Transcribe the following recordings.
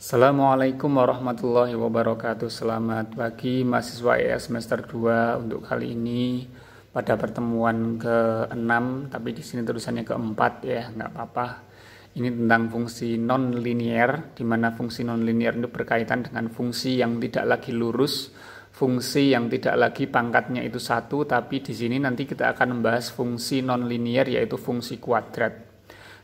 Assalamualaikum warahmatullahi wabarakatuh Selamat pagi mahasiswa ES semester 2 Untuk kali ini pada pertemuan ke-6 Tapi di sini tulisannya ke-4 ya, nggak apa-apa Ini tentang fungsi non-linear Dimana fungsi non-linear itu berkaitan dengan fungsi yang tidak lagi lurus Fungsi yang tidak lagi pangkatnya itu satu Tapi di sini nanti kita akan membahas fungsi non-linear yaitu fungsi kuadrat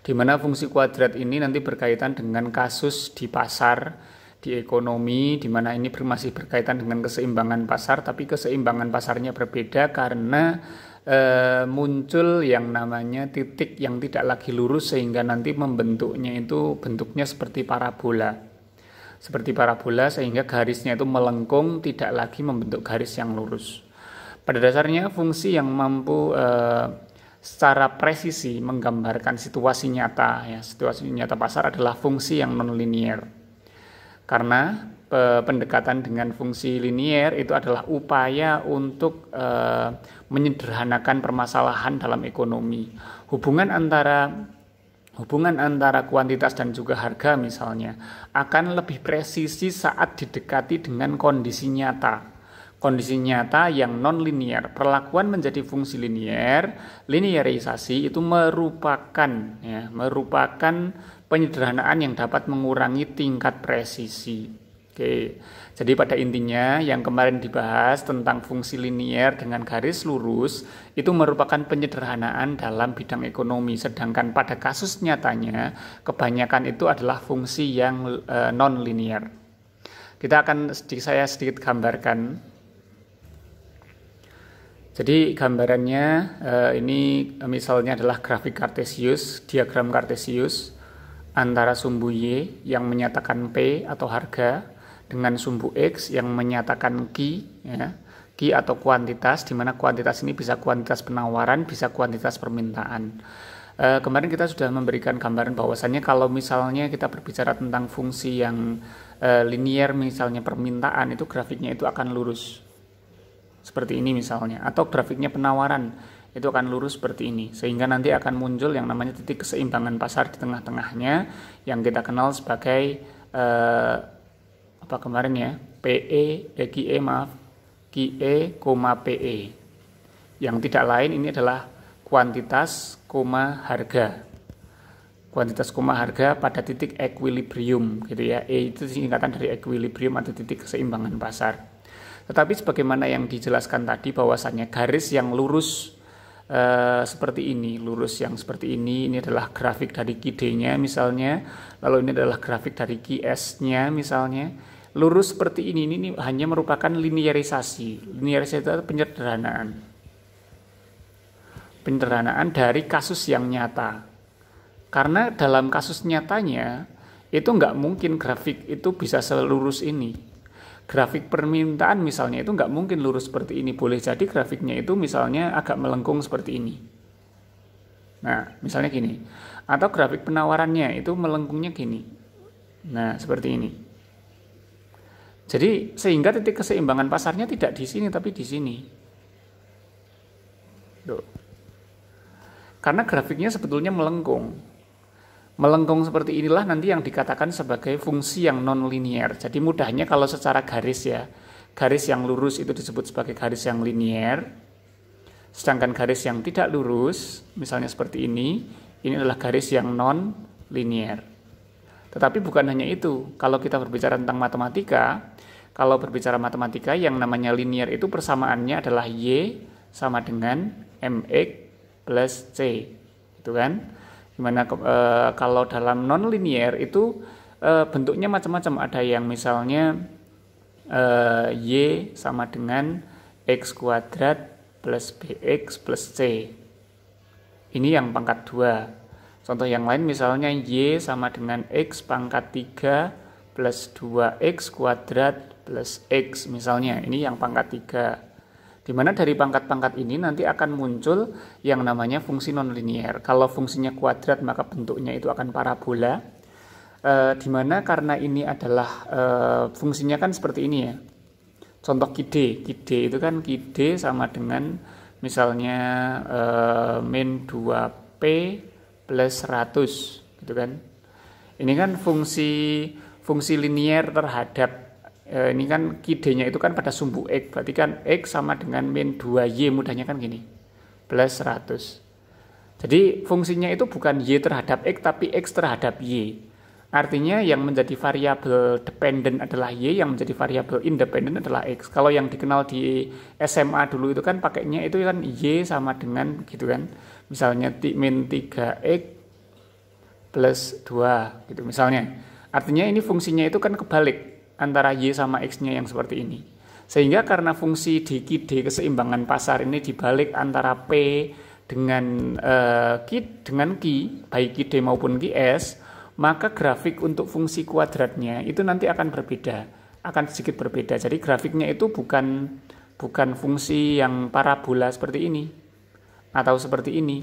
di mana fungsi kuadrat ini nanti berkaitan dengan kasus di pasar, di ekonomi, di mana ini masih berkaitan dengan keseimbangan pasar, tapi keseimbangan pasarnya berbeda karena e, muncul yang namanya titik yang tidak lagi lurus sehingga nanti membentuknya itu bentuknya seperti parabola. Seperti parabola sehingga garisnya itu melengkung tidak lagi membentuk garis yang lurus. Pada dasarnya fungsi yang mampu e, secara presisi menggambarkan situasi nyata ya situasi nyata pasar adalah fungsi yang nonlinier karena e, pendekatan dengan fungsi linier itu adalah upaya untuk e, menyederhanakan permasalahan dalam ekonomi hubungan antara hubungan antara kuantitas dan juga harga misalnya akan lebih presisi saat didekati dengan kondisi nyata kondisi nyata yang non linear Perlakuan menjadi fungsi linear linearisasi itu merupakan ya, merupakan penyederhanaan yang dapat mengurangi tingkat presisi. Oke. Jadi pada intinya yang kemarin dibahas tentang fungsi linear dengan garis lurus itu merupakan penyederhanaan dalam bidang ekonomi sedangkan pada kasus nyatanya kebanyakan itu adalah fungsi yang uh, eh, non linear Kita akan sedikit saya sedikit gambarkan jadi gambarannya eh, ini misalnya adalah grafik kartesius, diagram kartesius antara sumbu Y yang menyatakan P atau harga dengan sumbu X yang menyatakan Q ya. Q atau kuantitas di mana kuantitas ini bisa kuantitas penawaran, bisa kuantitas permintaan. Uh, kemarin kita sudah memberikan gambaran bahwasannya kalau misalnya kita berbicara tentang fungsi yang uh, linier misalnya permintaan itu grafiknya itu akan lurus seperti ini misalnya atau grafiknya penawaran itu akan lurus seperti ini sehingga nanti akan muncul yang namanya titik keseimbangan pasar di tengah-tengahnya yang kita kenal sebagai eh, apa kemarin ya PE eh, QE maaf QE, PE yang tidak lain ini adalah kuantitas, koma harga kuantitas koma harga pada titik equilibrium gitu ya E itu singkatan dari equilibrium atau titik keseimbangan pasar tetapi sebagaimana yang dijelaskan tadi bahwasannya garis yang lurus Uh, seperti ini, lurus yang seperti ini, ini adalah grafik dari QD-nya misalnya, lalu ini adalah grafik dari QS-nya misalnya. Lurus seperti ini, ini, ini hanya merupakan linearisasi. Linearisasi itu penyederhanaan. Penyederhanaan dari kasus yang nyata. Karena dalam kasus nyatanya, itu nggak mungkin grafik itu bisa selurus ini grafik permintaan misalnya itu nggak mungkin lurus seperti ini. Boleh jadi grafiknya itu misalnya agak melengkung seperti ini. Nah, misalnya gini. Atau grafik penawarannya itu melengkungnya gini. Nah, seperti ini. Jadi sehingga titik keseimbangan pasarnya tidak di sini tapi di sini. Duh. Karena grafiknya sebetulnya melengkung. Melengkung seperti inilah nanti yang dikatakan sebagai fungsi yang non linear Jadi mudahnya kalau secara garis ya, garis yang lurus itu disebut sebagai garis yang linear, Sedangkan garis yang tidak lurus, misalnya seperti ini, ini adalah garis yang non linear Tetapi bukan hanya itu, kalau kita berbicara tentang matematika, kalau berbicara matematika yang namanya linear itu persamaannya adalah Y sama dengan MX plus C. Itu kan? Dimana uh, eh, kalau dalam nonlinier itu uh, bentuknya macam-macam. Ada yang misalnya uh, y sama dengan x kuadrat plus bx plus c. Ini yang pangkat 2. Contoh yang lain misalnya y sama dengan x pangkat 3 plus 2x kuadrat plus x misalnya. Ini yang pangkat 3. Dimana dari pangkat-pangkat ini nanti akan muncul yang namanya fungsi nonlinier. Kalau fungsinya kuadrat maka bentuknya itu akan parabola. E, eh, dimana karena ini adalah e, fungsinya kan seperti ini ya. Contoh kide, kide itu kan kide sama dengan misalnya e, min 2p plus 100 gitu kan. Ini kan fungsi fungsi linier terhadap Eh, ini kan kidenya itu kan pada sumbu X, berarti kan X sama dengan min 2Y mudahnya kan gini, plus 100. Jadi fungsinya itu bukan Y terhadap X, tapi X terhadap Y. Artinya yang menjadi variabel dependent adalah Y, yang menjadi variabel independent adalah X. Kalau yang dikenal di SMA dulu itu kan pakainya itu kan Y sama dengan gitu kan. Misalnya min 3X plus 2 gitu misalnya. Artinya ini fungsinya itu kan kebalik antara Y sama X-nya yang seperti ini. Sehingga karena fungsi DQD keseimbangan pasar ini dibalik antara P dengan uh, Q dengan Q baik QD maupun s maka grafik untuk fungsi kuadratnya itu nanti akan berbeda, akan sedikit berbeda. Jadi grafiknya itu bukan bukan fungsi yang parabola seperti ini atau seperti ini.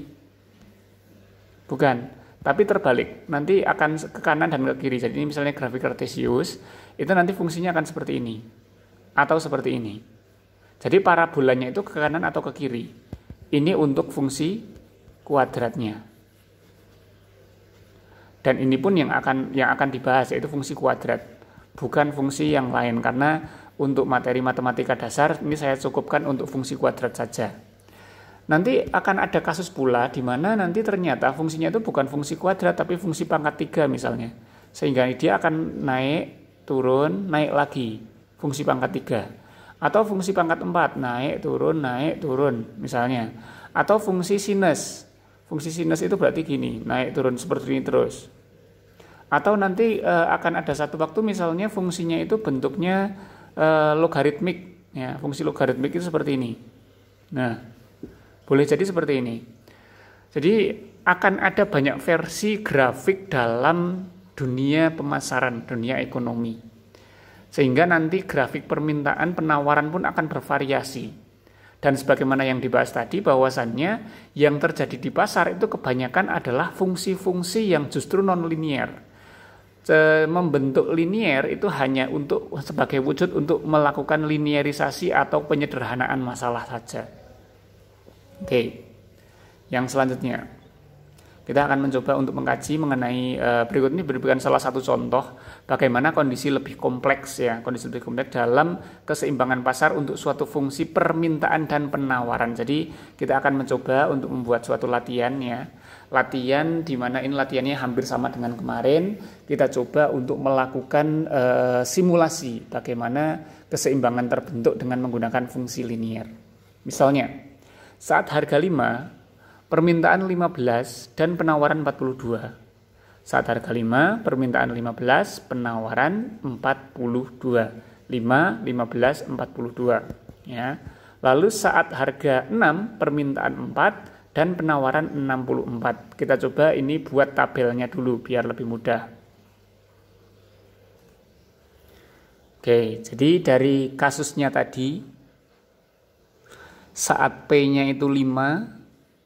Bukan, tapi terbalik. Nanti akan ke kanan dan ke kiri. Jadi ini misalnya grafik kartesius itu nanti fungsinya akan seperti ini atau seperti ini. Jadi parabolanya itu ke kanan atau ke kiri. Ini untuk fungsi kuadratnya. Dan ini pun yang akan yang akan dibahas yaitu fungsi kuadrat, bukan fungsi yang lain karena untuk materi matematika dasar ini saya cukupkan untuk fungsi kuadrat saja. Nanti akan ada kasus pula di mana nanti ternyata fungsinya itu bukan fungsi kuadrat tapi fungsi pangkat 3 misalnya. Sehingga dia akan naik turun, naik lagi. Fungsi pangkat 3. Atau fungsi pangkat 4, naik, turun, naik, turun misalnya. Atau fungsi sinus. Fungsi sinus itu berarti gini, naik turun seperti ini terus. Atau nanti e, akan ada satu waktu misalnya fungsinya itu bentuknya e, logaritmik. Ya, fungsi logaritmik itu seperti ini. Nah, boleh jadi seperti ini. Jadi akan ada banyak versi grafik dalam dunia pemasaran, dunia ekonomi. Sehingga nanti grafik permintaan penawaran pun akan bervariasi. Dan sebagaimana yang dibahas tadi bahwasannya yang terjadi di pasar itu kebanyakan adalah fungsi-fungsi yang justru non-linier. Membentuk linier itu hanya untuk sebagai wujud untuk melakukan linearisasi atau penyederhanaan masalah saja. Oke. Okay. Yang selanjutnya kita akan mencoba untuk mengkaji mengenai uh, berikut ini berikan salah satu contoh bagaimana kondisi lebih kompleks ya, kondisi lebih kompleks dalam keseimbangan pasar untuk suatu fungsi permintaan dan penawaran. Jadi kita akan mencoba untuk membuat suatu latihan ya. Latihan di mana ini latihannya hampir sama dengan kemarin, kita coba untuk melakukan uh, simulasi bagaimana keseimbangan terbentuk dengan menggunakan fungsi linier. Misalnya, saat harga 5 permintaan 15 dan penawaran 42. Saat harga 5, permintaan 15, penawaran 42. 5, 15, 42. Ya. Lalu saat harga 6, permintaan 4 dan penawaran 64. Kita coba ini buat tabelnya dulu biar lebih mudah. Oke, jadi dari kasusnya tadi saat P-nya itu 5,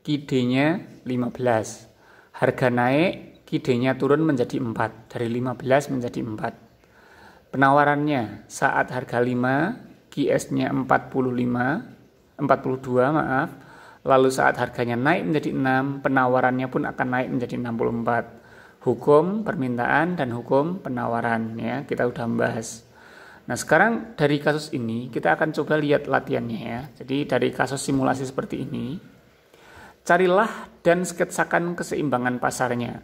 kidenya 15. Harga naik, kidenya turun menjadi 4, dari 15 menjadi 4. Penawarannya saat harga 5, QS-nya 45, 42 maaf, lalu saat harganya naik menjadi 6, penawarannya pun akan naik menjadi 64. Hukum permintaan dan hukum penawaran ya, kita udah membahas. Nah, sekarang dari kasus ini kita akan coba lihat latihannya ya. Jadi dari kasus simulasi seperti ini, Carilah dan sketsakan keseimbangan pasarnya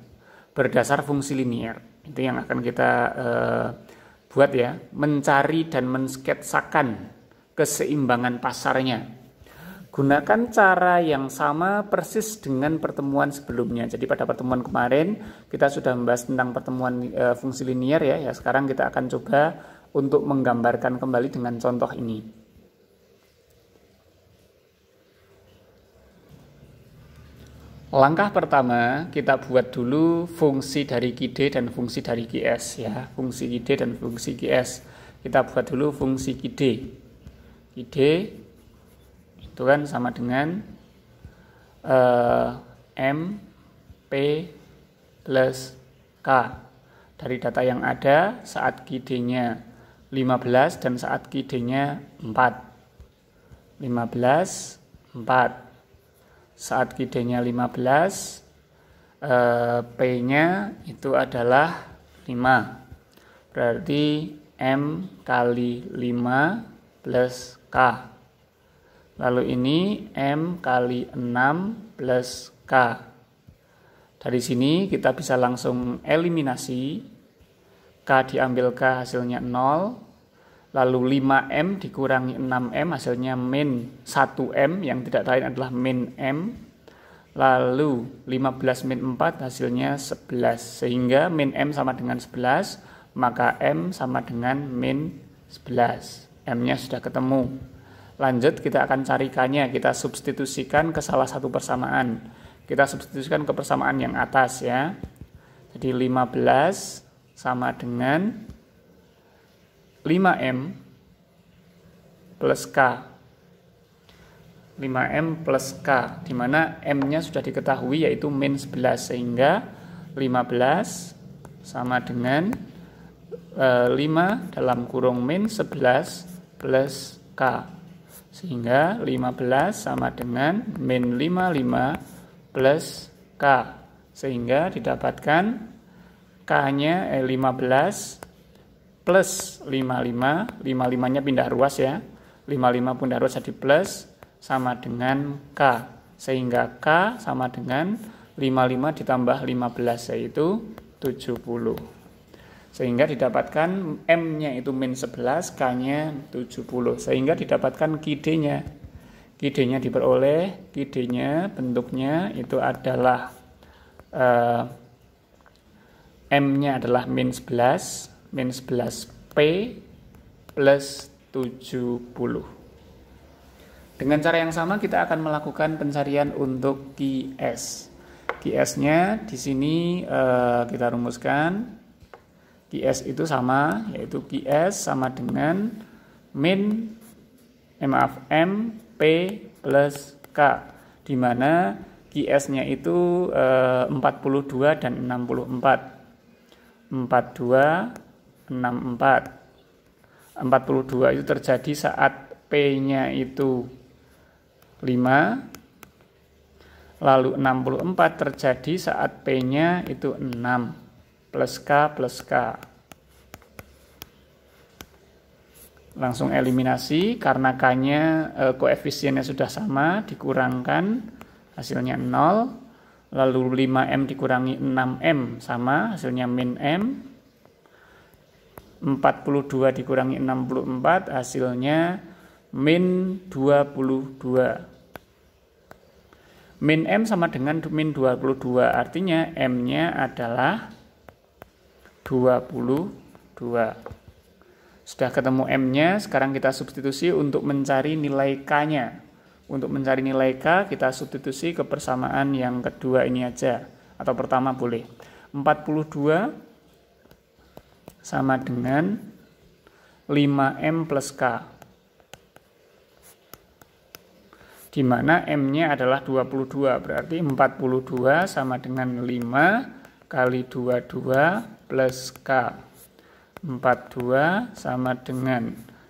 berdasar fungsi linier. Itu yang akan kita uh, buat ya, mencari dan mensketsakan keseimbangan pasarnya. Gunakan cara yang sama persis dengan pertemuan sebelumnya. Jadi pada pertemuan kemarin kita sudah membahas tentang pertemuan e, fungsi linier ya. Ya sekarang kita akan coba untuk menggambarkan kembali dengan contoh ini. Langkah pertama, kita buat dulu fungsi dari QD dan fungsi dari QS ya, fungsi QD dan fungsi QS. Kita buat dulu fungsi QD. QD itu kan sama dengan uh, M P plus K dari data yang ada saat QD-nya 15 dan saat QD-nya 4. 15 4 saat kidenya 15 eh, P-nya itu adalah 5 berarti M kali 5 plus K lalu ini M kali 6 plus K dari sini kita bisa langsung eliminasi K diambil K hasilnya 0 lalu 5M dikurangi 6M hasilnya min 1M yang tidak lain adalah min M lalu 15 min 4 hasilnya 11 sehingga min M sama dengan 11 maka M sama dengan min 11 M nya sudah ketemu lanjut kita akan carikannya kita substitusikan ke salah satu persamaan kita substitusikan ke persamaan yang atas ya jadi 15 sama dengan 5M plus K. 5M plus K, di mana M-nya sudah diketahui yaitu min 11, sehingga 15 sama dengan 5 eh, dalam kurung min 11 plus K. Sehingga 15 sama dengan min 55 plus K. Sehingga didapatkan K-nya 15 eh, plus 55, 55-nya pindah ruas ya. 55 pindah ruas jadi plus sama dengan K. Sehingga K sama dengan 55 ditambah 15 yaitu 70. Sehingga didapatkan M-nya itu min 11, K-nya 70. Sehingga didapatkan QD-nya. QD-nya diperoleh, QD-nya bentuknya itu adalah uh, M-nya adalah min 11, min 11P plus 70. Dengan cara yang sama kita akan melakukan pencarian untuk QS. QS-nya di sini eh, kita rumuskan QS itu sama yaitu QS sama dengan min eh, maaf M P plus K di mana QS-nya itu eh, 42 dan 64. 42 64 42 itu terjadi saat P-nya itu 5 lalu 64 terjadi saat P-nya itu 6 plus K plus K langsung eliminasi karena K-nya e, koefisiennya sudah sama dikurangkan hasilnya 0 lalu 5M dikurangi 6M sama hasilnya min M 42 dikurangi 64 hasilnya min 22. Min M sama dengan min 22 artinya M-nya adalah 22. Sudah ketemu M-nya, sekarang kita substitusi untuk mencari nilai K-nya. Untuk mencari nilai K, kita substitusi ke persamaan yang kedua ini aja. Atau pertama boleh. 42 sama dengan 5M plus K. Di mana M-nya adalah 22, berarti 42 sama dengan 5 kali 22 plus K. 42 sama dengan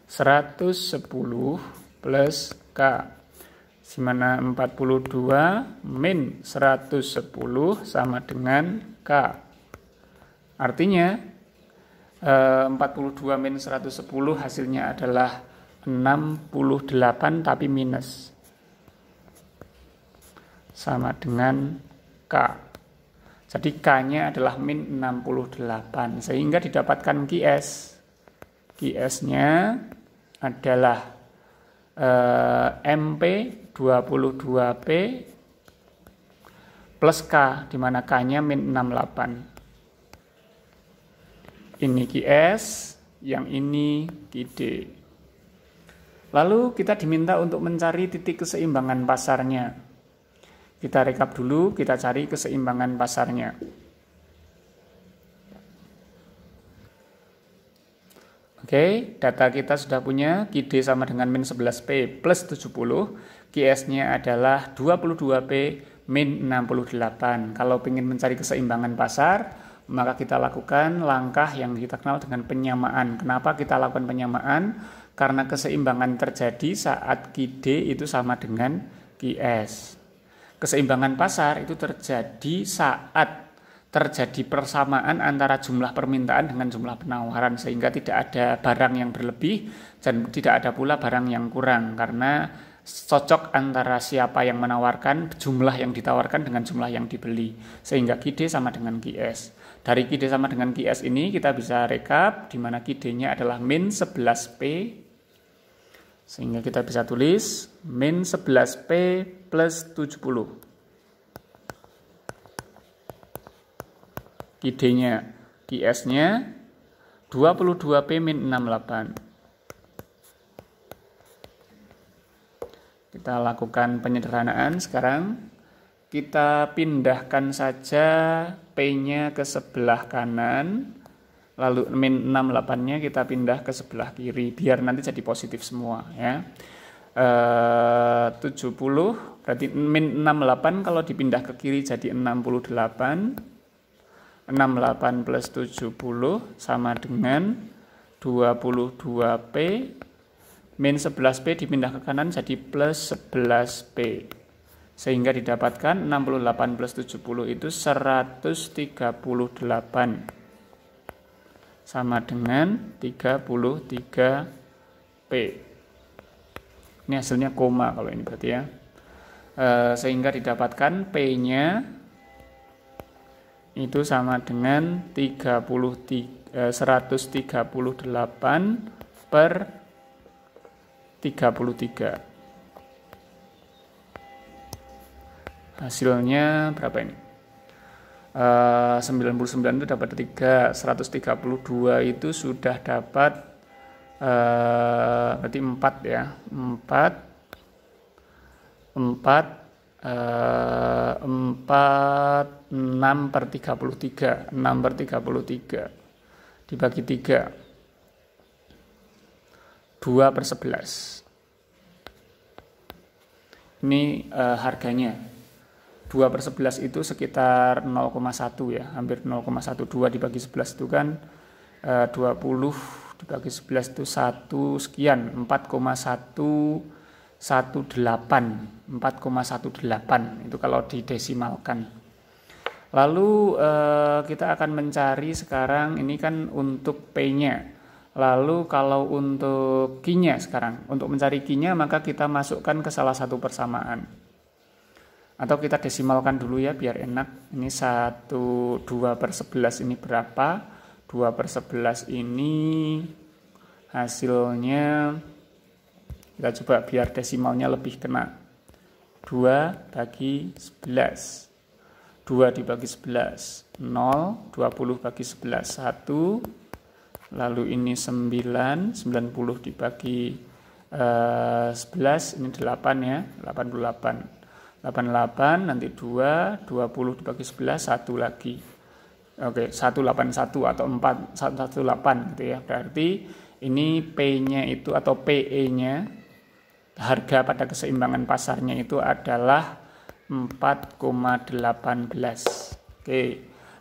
110 plus K. Di mana 42 min 110 sama dengan K. Artinya 42 minus 110 hasilnya adalah 68 tapi minus sama dengan K jadi K-nya adalah min 68 sehingga didapatkan QS QS-nya adalah eh, MP 22P plus K dimana K-nya min 68 ini QS, yang ini QD. Lalu kita diminta untuk mencari titik keseimbangan pasarnya. Kita rekap dulu, kita cari keseimbangan pasarnya. Oke, data kita sudah punya QD sama dengan min 11P plus 70. QS-nya adalah 22P min 68. Kalau ingin mencari keseimbangan pasar, maka kita lakukan langkah yang kita kenal dengan penyamaan. Kenapa kita lakukan penyamaan? Karena keseimbangan terjadi saat QD itu sama dengan QS. Keseimbangan pasar itu terjadi saat terjadi persamaan antara jumlah permintaan dengan jumlah penawaran sehingga tidak ada barang yang berlebih dan tidak ada pula barang yang kurang karena cocok antara siapa yang menawarkan jumlah yang ditawarkan dengan jumlah yang dibeli sehingga QD sama dengan QS. Dari QD sama dengan QS ini kita bisa rekap di mana QD-nya adalah min 11P sehingga kita bisa tulis min 11P plus 70 QD-nya QS-nya 22P min 68 kita lakukan penyederhanaan sekarang kita pindahkan saja P-nya ke sebelah kanan, lalu min 68-nya kita pindah ke sebelah kiri, biar nanti jadi positif semua ya. E, eh, 70, berarti min 68 kalau dipindah ke kiri jadi 68, 68 plus 70 sama dengan 22P, min 11P dipindah ke kanan jadi plus 11P sehingga didapatkan 68 plus 70 itu 138 sama dengan 33 P ini hasilnya koma kalau ini berarti ya e, sehingga didapatkan P nya itu sama dengan 30, 138 eh, per 33 hasilnya berapa ini eh, uh, 99 itu dapat 3 132 itu sudah dapat uh, berarti 4 ya 4 4 uh, 4 6 per 33 6 per 33 dibagi 3 2 per 11 ini uh, harganya 2 per 11 itu sekitar 0,1 ya hampir 0,12 dibagi 11 itu kan 20 eh, dibagi 11 itu 1 sekian 4,118 4,18 itu kalau didesimalkan lalu eh, kita akan mencari sekarang ini kan untuk P nya lalu kalau untuk Q nya sekarang untuk mencari Q nya maka kita masukkan ke salah satu persamaan atau kita desimalkan dulu ya biar enak ini 1 2 per 11 ini berapa 2 per 11 ini hasilnya kita coba biar desimalnya lebih kena 2 bagi 11 2 dibagi 11 0 20 bagi 11 1 lalu ini 9 90 dibagi eh, 11 ini 8 ya 88 88 nanti 2 20 dibagi 11 1 lagi oke 181 atau 4 118 gitu ya berarti ini P-nya itu atau PE-nya harga pada keseimbangan pasarnya itu adalah 4,18 oke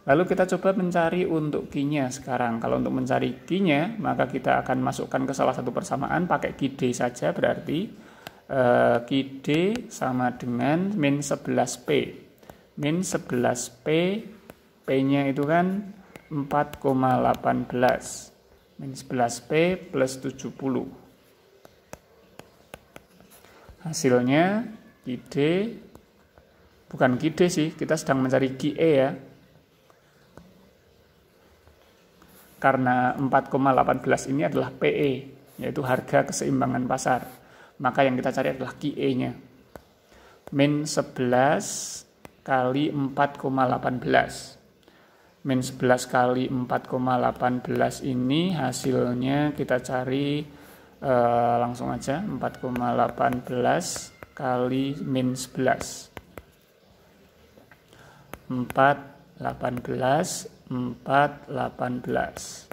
lalu kita coba mencari untuk Q-nya sekarang kalau untuk mencari Q-nya maka kita akan masukkan ke salah satu persamaan pakai QD saja berarti QD eh, sama dengan min 11P. Min 11P, P-nya itu kan 4,18. Min 11P plus 70. Hasilnya QD, bukan QD sih, kita sedang mencari QE ya. Karena 4,18 ini adalah PE, yaitu harga keseimbangan pasar maka yang kita cari adalah QE-nya. Min 11 kali 4,18. Min 11 kali 4,18 ini hasilnya kita cari eh, langsung aja 4,18 kali min 11. 4, 18, 4, 18.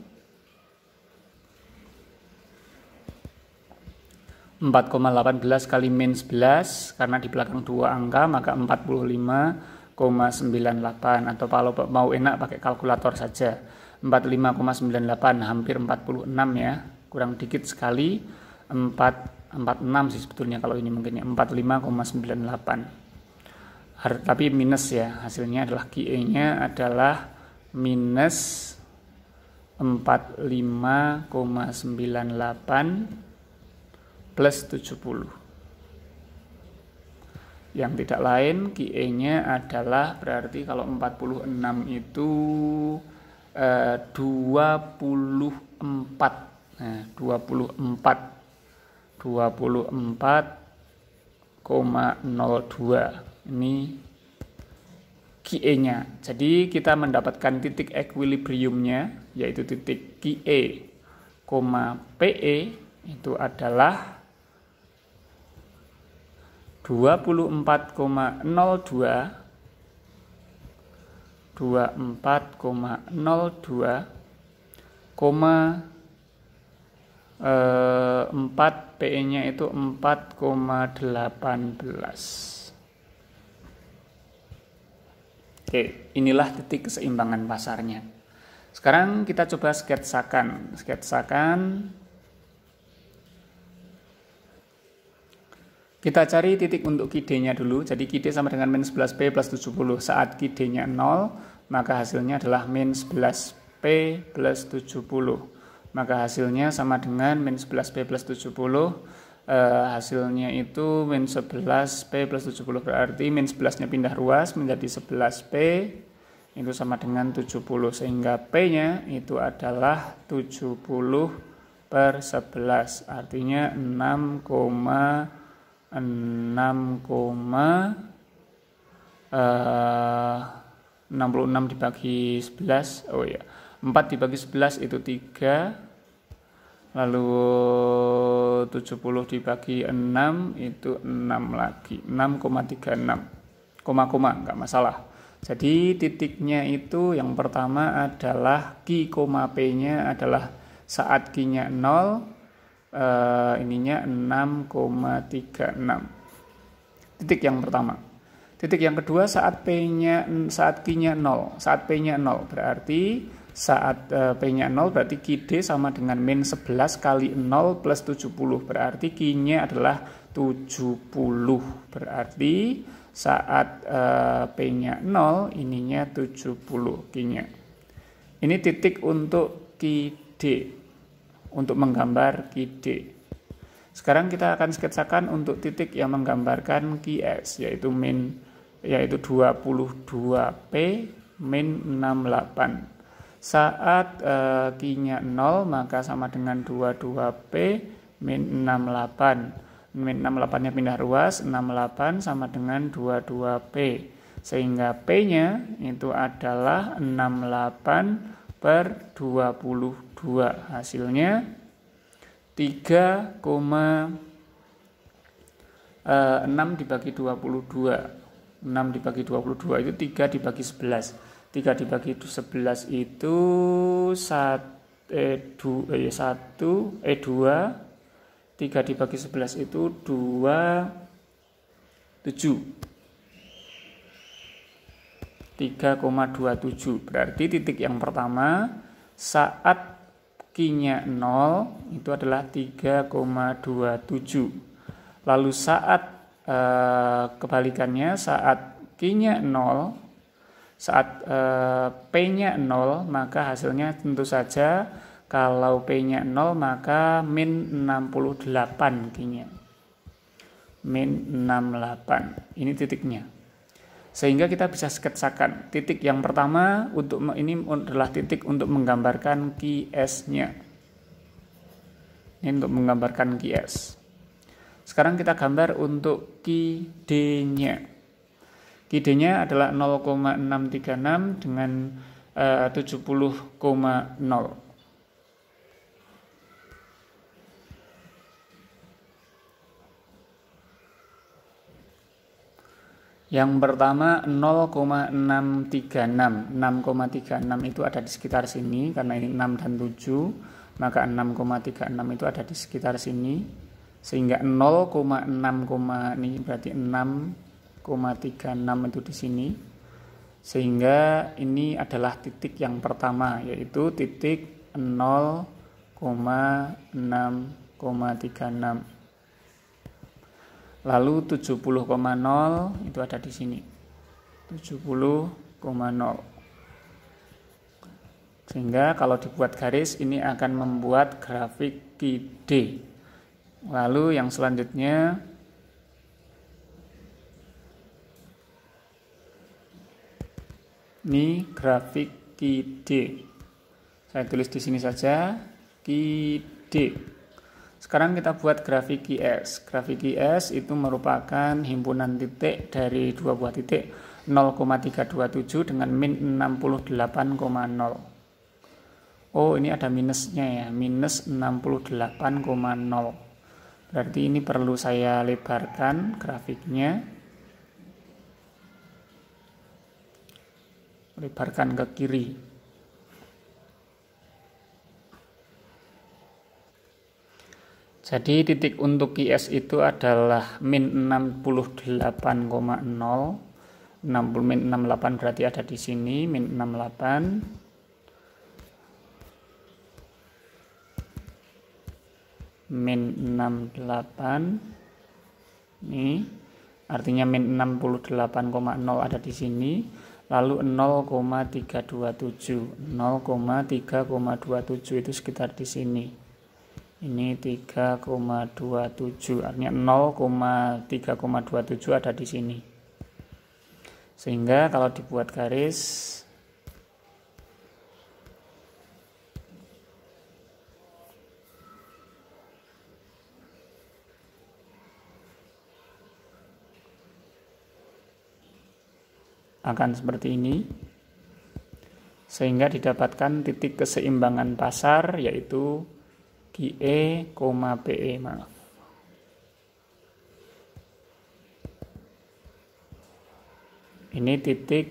4,18 kali min 11 karena di belakang dua angka maka 45,98 atau kalau mau enak pakai kalkulator saja 45,98 hampir 46 ya kurang dikit sekali 4 46 sih sebetulnya kalau ini mungkin ya 45,98 tapi minus ya hasilnya adalah QE nya adalah minus 45,98 plus 70. Yang tidak lain QE-nya adalah berarti kalau 46 itu eh, 24. Nah, 24 24,02 ini QE-nya. Jadi kita mendapatkan titik equilibriumnya yaitu titik QE, PE itu adalah 24,02 24,02 4 PE nya itu 4,18 Oke inilah titik keseimbangan pasarnya sekarang kita coba sketsakan sketsakan Kita cari titik untuk kidenya dulu. Jadi kide sama dengan min 11P plus 70. Saat kidenya 0, maka hasilnya adalah min 11P plus 70. Maka hasilnya sama dengan min 11P plus 70. E, eh, hasilnya itu min 11P plus 70 berarti min 11-nya pindah ruas menjadi 11P itu sama dengan 70 sehingga P-nya itu adalah 70 per 11 artinya 6, 66 eh, dibagi 11 oh ya 4 dibagi 11 itu 3 lalu 70 dibagi 6 itu 6 lagi 6,36 koma-koma nggak masalah jadi titiknya itu yang pertama adalah Q, P nya adalah saat Q nya 0 uh, ininya 6,36 titik yang pertama titik yang kedua saat p-nya saat q-nya 0 saat p-nya 0 berarti saat uh, p-nya 0 berarti qd sama dengan min 11 kali 0 plus 70 berarti q-nya adalah 70 berarti saat uh, p-nya 0 ininya 70 q-nya ini titik untuk qd untuk menggambar QD. Sekarang kita akan sketsakan untuk titik yang menggambarkan QS yaitu min yaitu 22P min 68. Saat Q-nya eh, 0 maka sama dengan 22P min 68. Min 68-nya pindah ruas, 68 sama dengan 22P. Sehingga P-nya itu adalah 68 per 20 2. Hasilnya 3, 6 eh, dibagi 22. 6 dibagi 22 itu 3 dibagi 11. 3 dibagi 11 itu 1 eh 2 eh 1 ya, eh 2 3 dibagi 11 itu 2 7. 3,27 berarti titik yang pertama saat Q-nya 0 itu adalah 3,27. Lalu saat e, kebalikannya saat Q-nya 0 saat e, P-nya 0 maka hasilnya tentu saja kalau P-nya 0 maka min 68 Q-nya. Min 68. Ini titiknya sehingga kita bisa sketsakan titik yang pertama untuk ini adalah titik untuk menggambarkan QS-nya. Ini untuk menggambarkan QS. Sekarang kita gambar untuk QD-nya. QD-nya adalah 0,636 dengan eh, uh, 70,0. Yang pertama 0,636. 6,36 itu ada di sekitar sini karena ini 6 dan 7, maka 6,36 itu ada di sekitar sini. Sehingga 0,6, ini berarti 6,36 itu di sini. Sehingga ini adalah titik yang pertama yaitu titik 0,6,36. Lalu 70,0 itu ada di sini. 70,0. Sehingga kalau dibuat garis ini akan membuat grafik QD. Lalu yang selanjutnya ini grafik QD. Saya tulis di sini saja QD. Sekarang kita buat grafik IS. Grafik IS itu merupakan himpunan titik dari dua buah titik 0,327 dengan min 68,0. Oh, ini ada minusnya ya, minus 68,0. Berarti ini perlu saya lebarkan grafiknya. Lebarkan ke kiri. Jadi titik untuk IS itu adalah min 68,0 60 min 68 berarti ada di sini min 68 min 68 ini artinya min 68,0 ada di sini lalu 0,327 0,3,27 itu sekitar di sini ini 3,27 artinya 0,3,27 ada di sini sehingga kalau dibuat garis akan seperti ini sehingga didapatkan titik keseimbangan pasar yaitu di E, PE maaf. Ini titik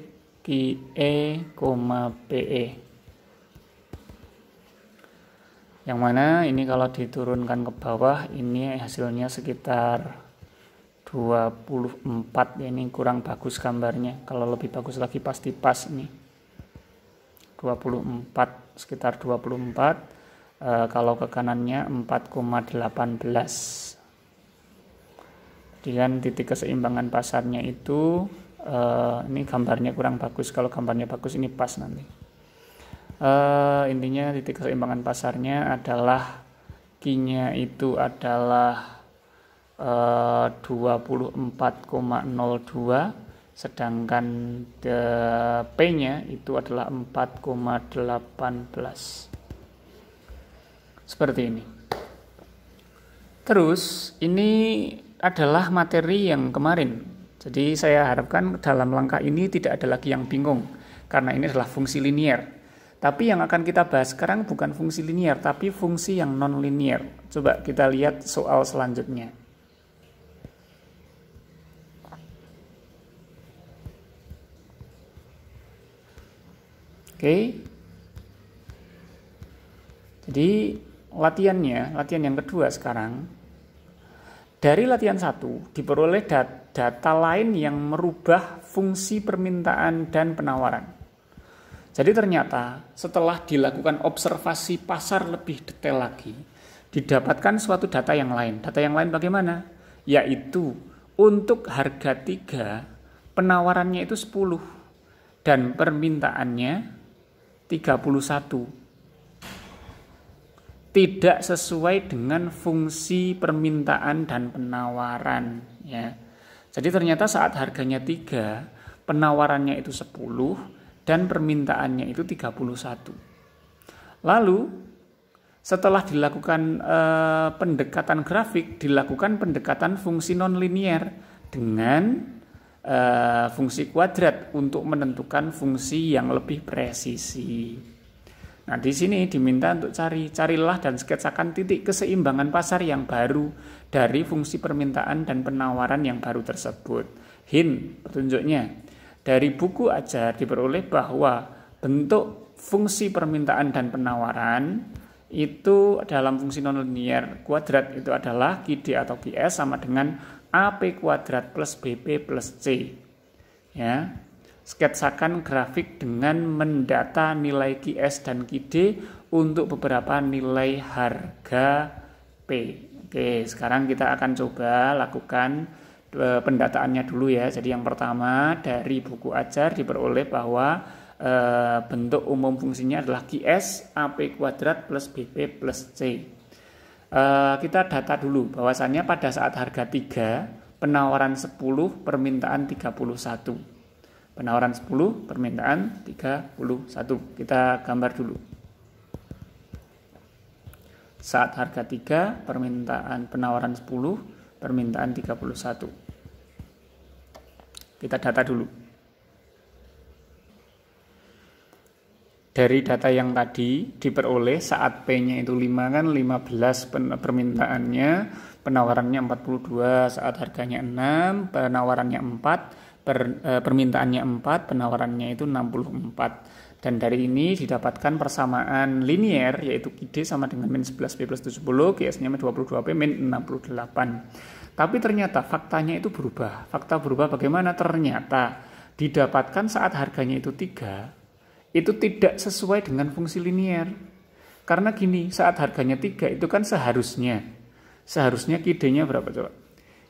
E, PE. Yang mana ini kalau diturunkan ke bawah ini hasilnya sekitar 24 ya, ini kurang bagus gambarnya kalau lebih bagus lagi pasti pas ini 24 sekitar 24 Eh, kalau ke kanannya 4,18 kemudian titik keseimbangan pasarnya itu e, ini gambarnya kurang bagus kalau gambarnya bagus ini pas nanti e, intinya titik keseimbangan pasarnya adalah kinya itu adalah uh, 24,02 sedangkan P-nya itu adalah 4,18. Seperti ini. Terus ini adalah materi yang kemarin. Jadi saya harapkan dalam langkah ini tidak ada lagi yang bingung karena ini adalah fungsi linier. Tapi yang akan kita bahas sekarang bukan fungsi linier tapi fungsi yang non-linier. Coba kita lihat soal selanjutnya. Oke. Okay. Jadi latihannya, latihan yang kedua sekarang, dari latihan satu diperoleh dat data lain yang merubah fungsi permintaan dan penawaran. Jadi ternyata setelah dilakukan observasi pasar lebih detail lagi, didapatkan suatu data yang lain. Data yang lain bagaimana? Yaitu untuk harga 3 penawarannya itu 10 dan permintaannya 31 tidak sesuai dengan fungsi permintaan dan penawaran ya. Jadi ternyata saat harganya 3, penawarannya itu 10 dan permintaannya itu 31. Lalu setelah dilakukan eh, pendekatan grafik, dilakukan pendekatan fungsi nonlinier dengan eh, fungsi kuadrat untuk menentukan fungsi yang lebih presisi. Nah, di sini diminta untuk cari carilah dan sketsakan titik keseimbangan pasar yang baru dari fungsi permintaan dan penawaran yang baru tersebut. Hin petunjuknya dari buku ajar diperoleh bahwa bentuk fungsi permintaan dan penawaran itu dalam fungsi nonlinier kuadrat itu adalah QD atau QS sama dengan AP kuadrat plus BP plus C. Ya, sketsakan grafik dengan mendata nilai QS dan QD untuk beberapa nilai harga P. Oke, sekarang kita akan coba lakukan e, pendataannya dulu ya. Jadi yang pertama dari buku ajar diperoleh bahwa e, bentuk umum fungsinya adalah QS AP kuadrat plus BP plus C. E, kita data dulu bahwasannya pada saat harga 3 penawaran 10 permintaan 31 penawaran 10, permintaan 31. Kita gambar dulu. Saat harga 3, permintaan penawaran 10, permintaan 31. Kita data dulu. Dari data yang tadi diperoleh saat P-nya itu 5 kan 15 pen permintaannya, penawarannya 42, saat harganya 6, penawarannya 4, per, e, permintaannya 4, penawarannya itu 64. Dan dari ini didapatkan persamaan linier yaitu QD sama dengan min 11 P plus 70, qs nya 22 P min 68. Tapi ternyata faktanya itu berubah. Fakta berubah bagaimana? Ternyata didapatkan saat harganya itu 3, itu tidak sesuai dengan fungsi linier. Karena gini, saat harganya 3 itu kan seharusnya. Seharusnya qd nya berapa coba?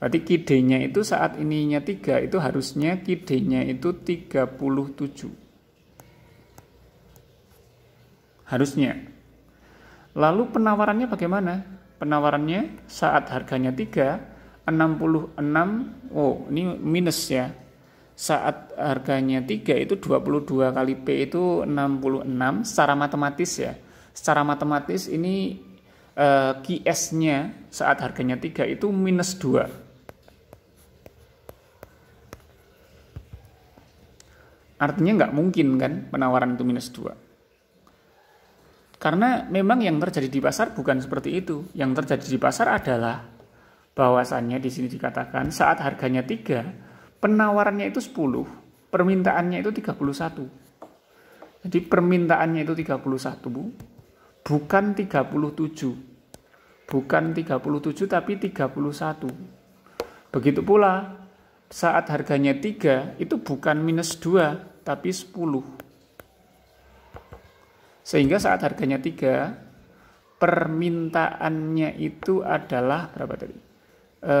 Berarti kidenya itu saat ininya 3 itu harusnya kidenya itu 37. Harusnya. Lalu penawarannya bagaimana? Penawarannya saat harganya 3 66 oh ini minus ya. Saat harganya 3 itu 22 kali P itu 66 secara matematis ya. Secara matematis ini eh, QS-nya saat harganya 3 itu minus 2 Artinya nggak mungkin kan penawaran itu minus 2. Karena memang yang terjadi di pasar bukan seperti itu. Yang terjadi di pasar adalah bahwasannya di sini dikatakan saat harganya 3, penawarannya itu 10, permintaannya itu 31. Jadi permintaannya itu 31, bukan 37. Bukan 37 tapi 31. Begitu pula saat harganya 3 itu bukan minus 2 tapi 10. Sehingga saat harganya 3, permintaannya itu adalah berapa tadi? E,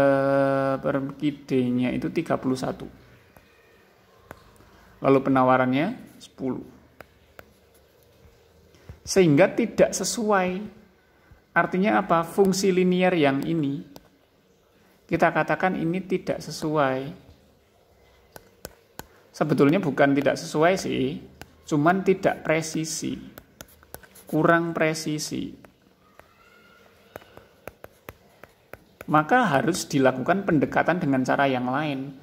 tiga itu 31. Lalu penawarannya 10. Sehingga tidak sesuai. Artinya apa? Fungsi linear yang ini kita katakan ini tidak sesuai sebetulnya bukan tidak sesuai sih, cuman tidak presisi, kurang presisi. Maka harus dilakukan pendekatan dengan cara yang lain.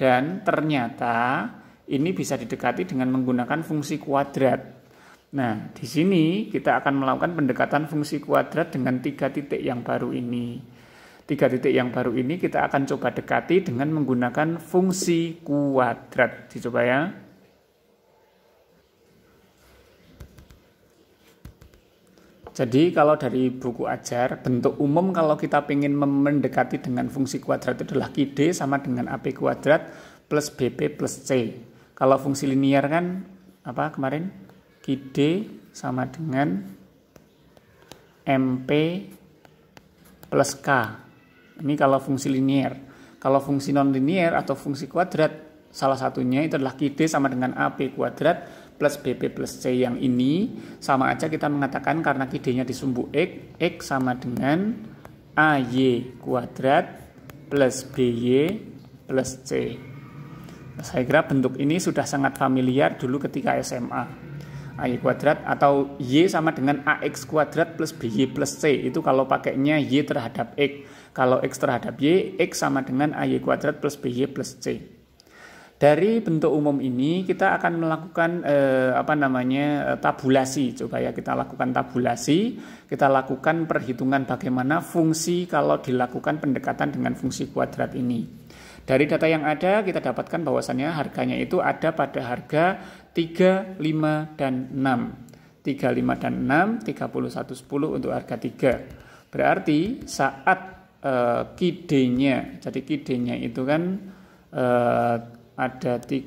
Dan ternyata ini bisa didekati dengan menggunakan fungsi kuadrat. Nah, di sini kita akan melakukan pendekatan fungsi kuadrat dengan tiga titik yang baru ini tiga titik yang baru ini kita akan coba dekati dengan menggunakan fungsi kuadrat. Dicoba ya. Jadi kalau dari buku ajar, bentuk umum kalau kita ingin mendekati dengan fungsi kuadrat itu adalah QD sama dengan AP kuadrat plus BP plus C. Kalau fungsi linear kan apa kemarin? QD sama dengan MP plus K. Ini kalau fungsi linier. Kalau fungsi non nonlinier atau fungsi kuadrat, salah satunya itu adalah QD sama dengan AP kuadrat plus BP plus C yang ini. Sama aja kita mengatakan karena QD-nya di sumbu X, X sama dengan AY kuadrat plus BY plus C. Nah, saya kira bentuk ini sudah sangat familiar dulu ketika SMA. AY kuadrat atau Y sama dengan AX kuadrat plus BY plus C. Itu kalau pakainya Y terhadap X kalau X terhadap Y, X sama dengan AY kuadrat plus BY plus C. Dari bentuk umum ini kita akan melakukan eh, apa namanya eh, tabulasi. Coba ya kita lakukan tabulasi, kita lakukan perhitungan bagaimana fungsi kalau dilakukan pendekatan dengan fungsi kuadrat ini. Dari data yang ada kita dapatkan bahwasannya harganya itu ada pada harga 3, 5 dan 6. 3, 5 dan 6, 31, 10 untuk harga 3. Berarti saat eh, kidenya. Jadi kidenya itu kan eh, ada 31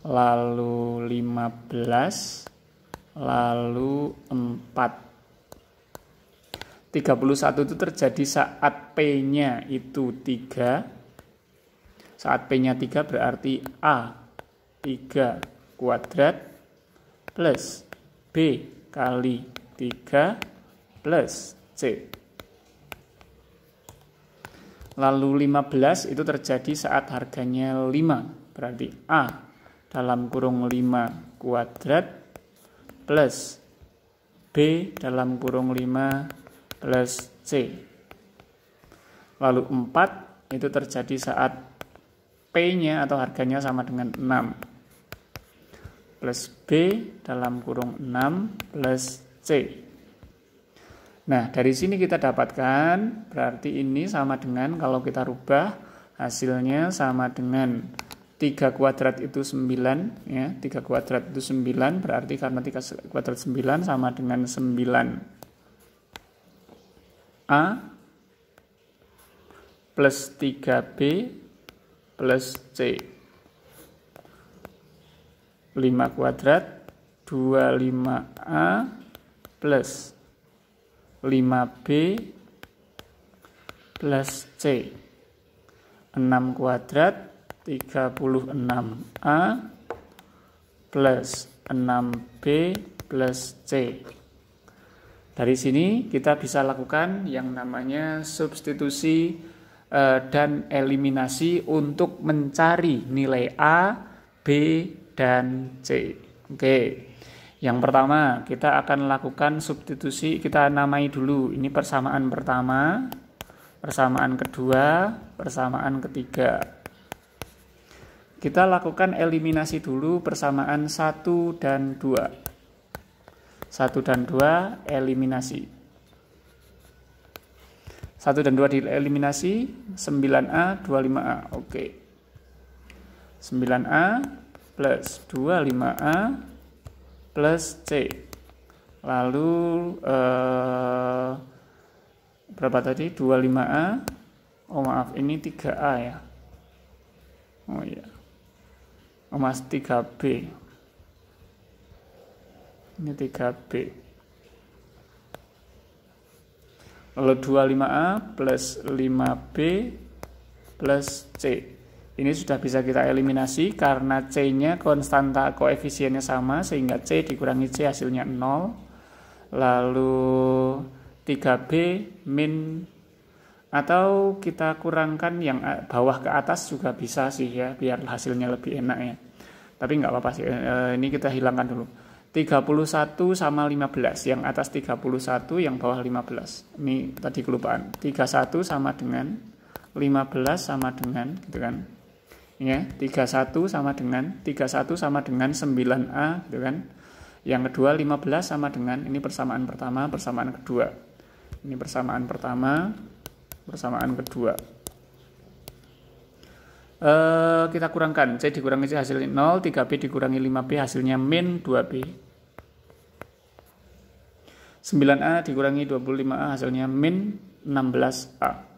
lalu 15 lalu 4 31 itu terjadi saat P-nya itu 3. Saat P-nya 3 berarti A 3 kuadrat plus B kali 3 plus C. Lalu 15 itu terjadi saat harganya 5. Berarti A dalam kurung 5 kuadrat plus B dalam kurung 5 plus C. Lalu 4 itu terjadi saat P-nya atau harganya sama dengan 6 plus B dalam kurung 6 plus C. Nah, dari sini kita dapatkan berarti ini sama dengan kalau kita rubah hasilnya sama dengan 3 kuadrat itu 9 ya. 3 kuadrat itu 9 berarti karena 3 kuadrat 9 sama dengan 9 A plus 3B plus C 5 kuadrat 25A plus 5B plus C 6 kuadrat 36A plus 6B plus C dari sini kita bisa lakukan yang namanya substitusi e, dan eliminasi untuk mencari nilai A, B, dan C. Oke. Okay. Yang pertama, kita akan lakukan substitusi, kita namai dulu. Ini persamaan pertama, persamaan kedua, persamaan ketiga. Kita lakukan eliminasi dulu persamaan 1 dan 2. 1 dan 2 eliminasi. 1 dan 2 dieliminasi, 9A, 25A. Oke. 9A plus 25A plus C. Lalu eh, berapa tadi? 25A. Oh maaf, ini 3A ya. Oh iya. Oh mas 3B. Ini 3B. Lalu 25A plus 5B plus C. Ini sudah bisa kita eliminasi karena C-nya konstanta koefisiennya sama sehingga C dikurangi C hasilnya 0. Lalu 3B min atau kita kurangkan yang bawah ke atas juga bisa sih ya biar hasilnya lebih enak ya. Tapi nggak apa-apa sih, eh, eh, ini kita hilangkan dulu. 31 sama 15, yang atas 31, yang bawah 15. Ini tadi kelupaan. 31 sama dengan 15 sama dengan gitu kan ya 31 sama dengan 31 sama dengan 9A gitu kan yang kedua 15 sama dengan ini persamaan pertama persamaan kedua ini persamaan pertama persamaan kedua e, kita kurangkan C dikurangi C hasilnya 0 3B dikurangi 5B hasilnya min 2B 9A dikurangi 25A hasilnya min 16A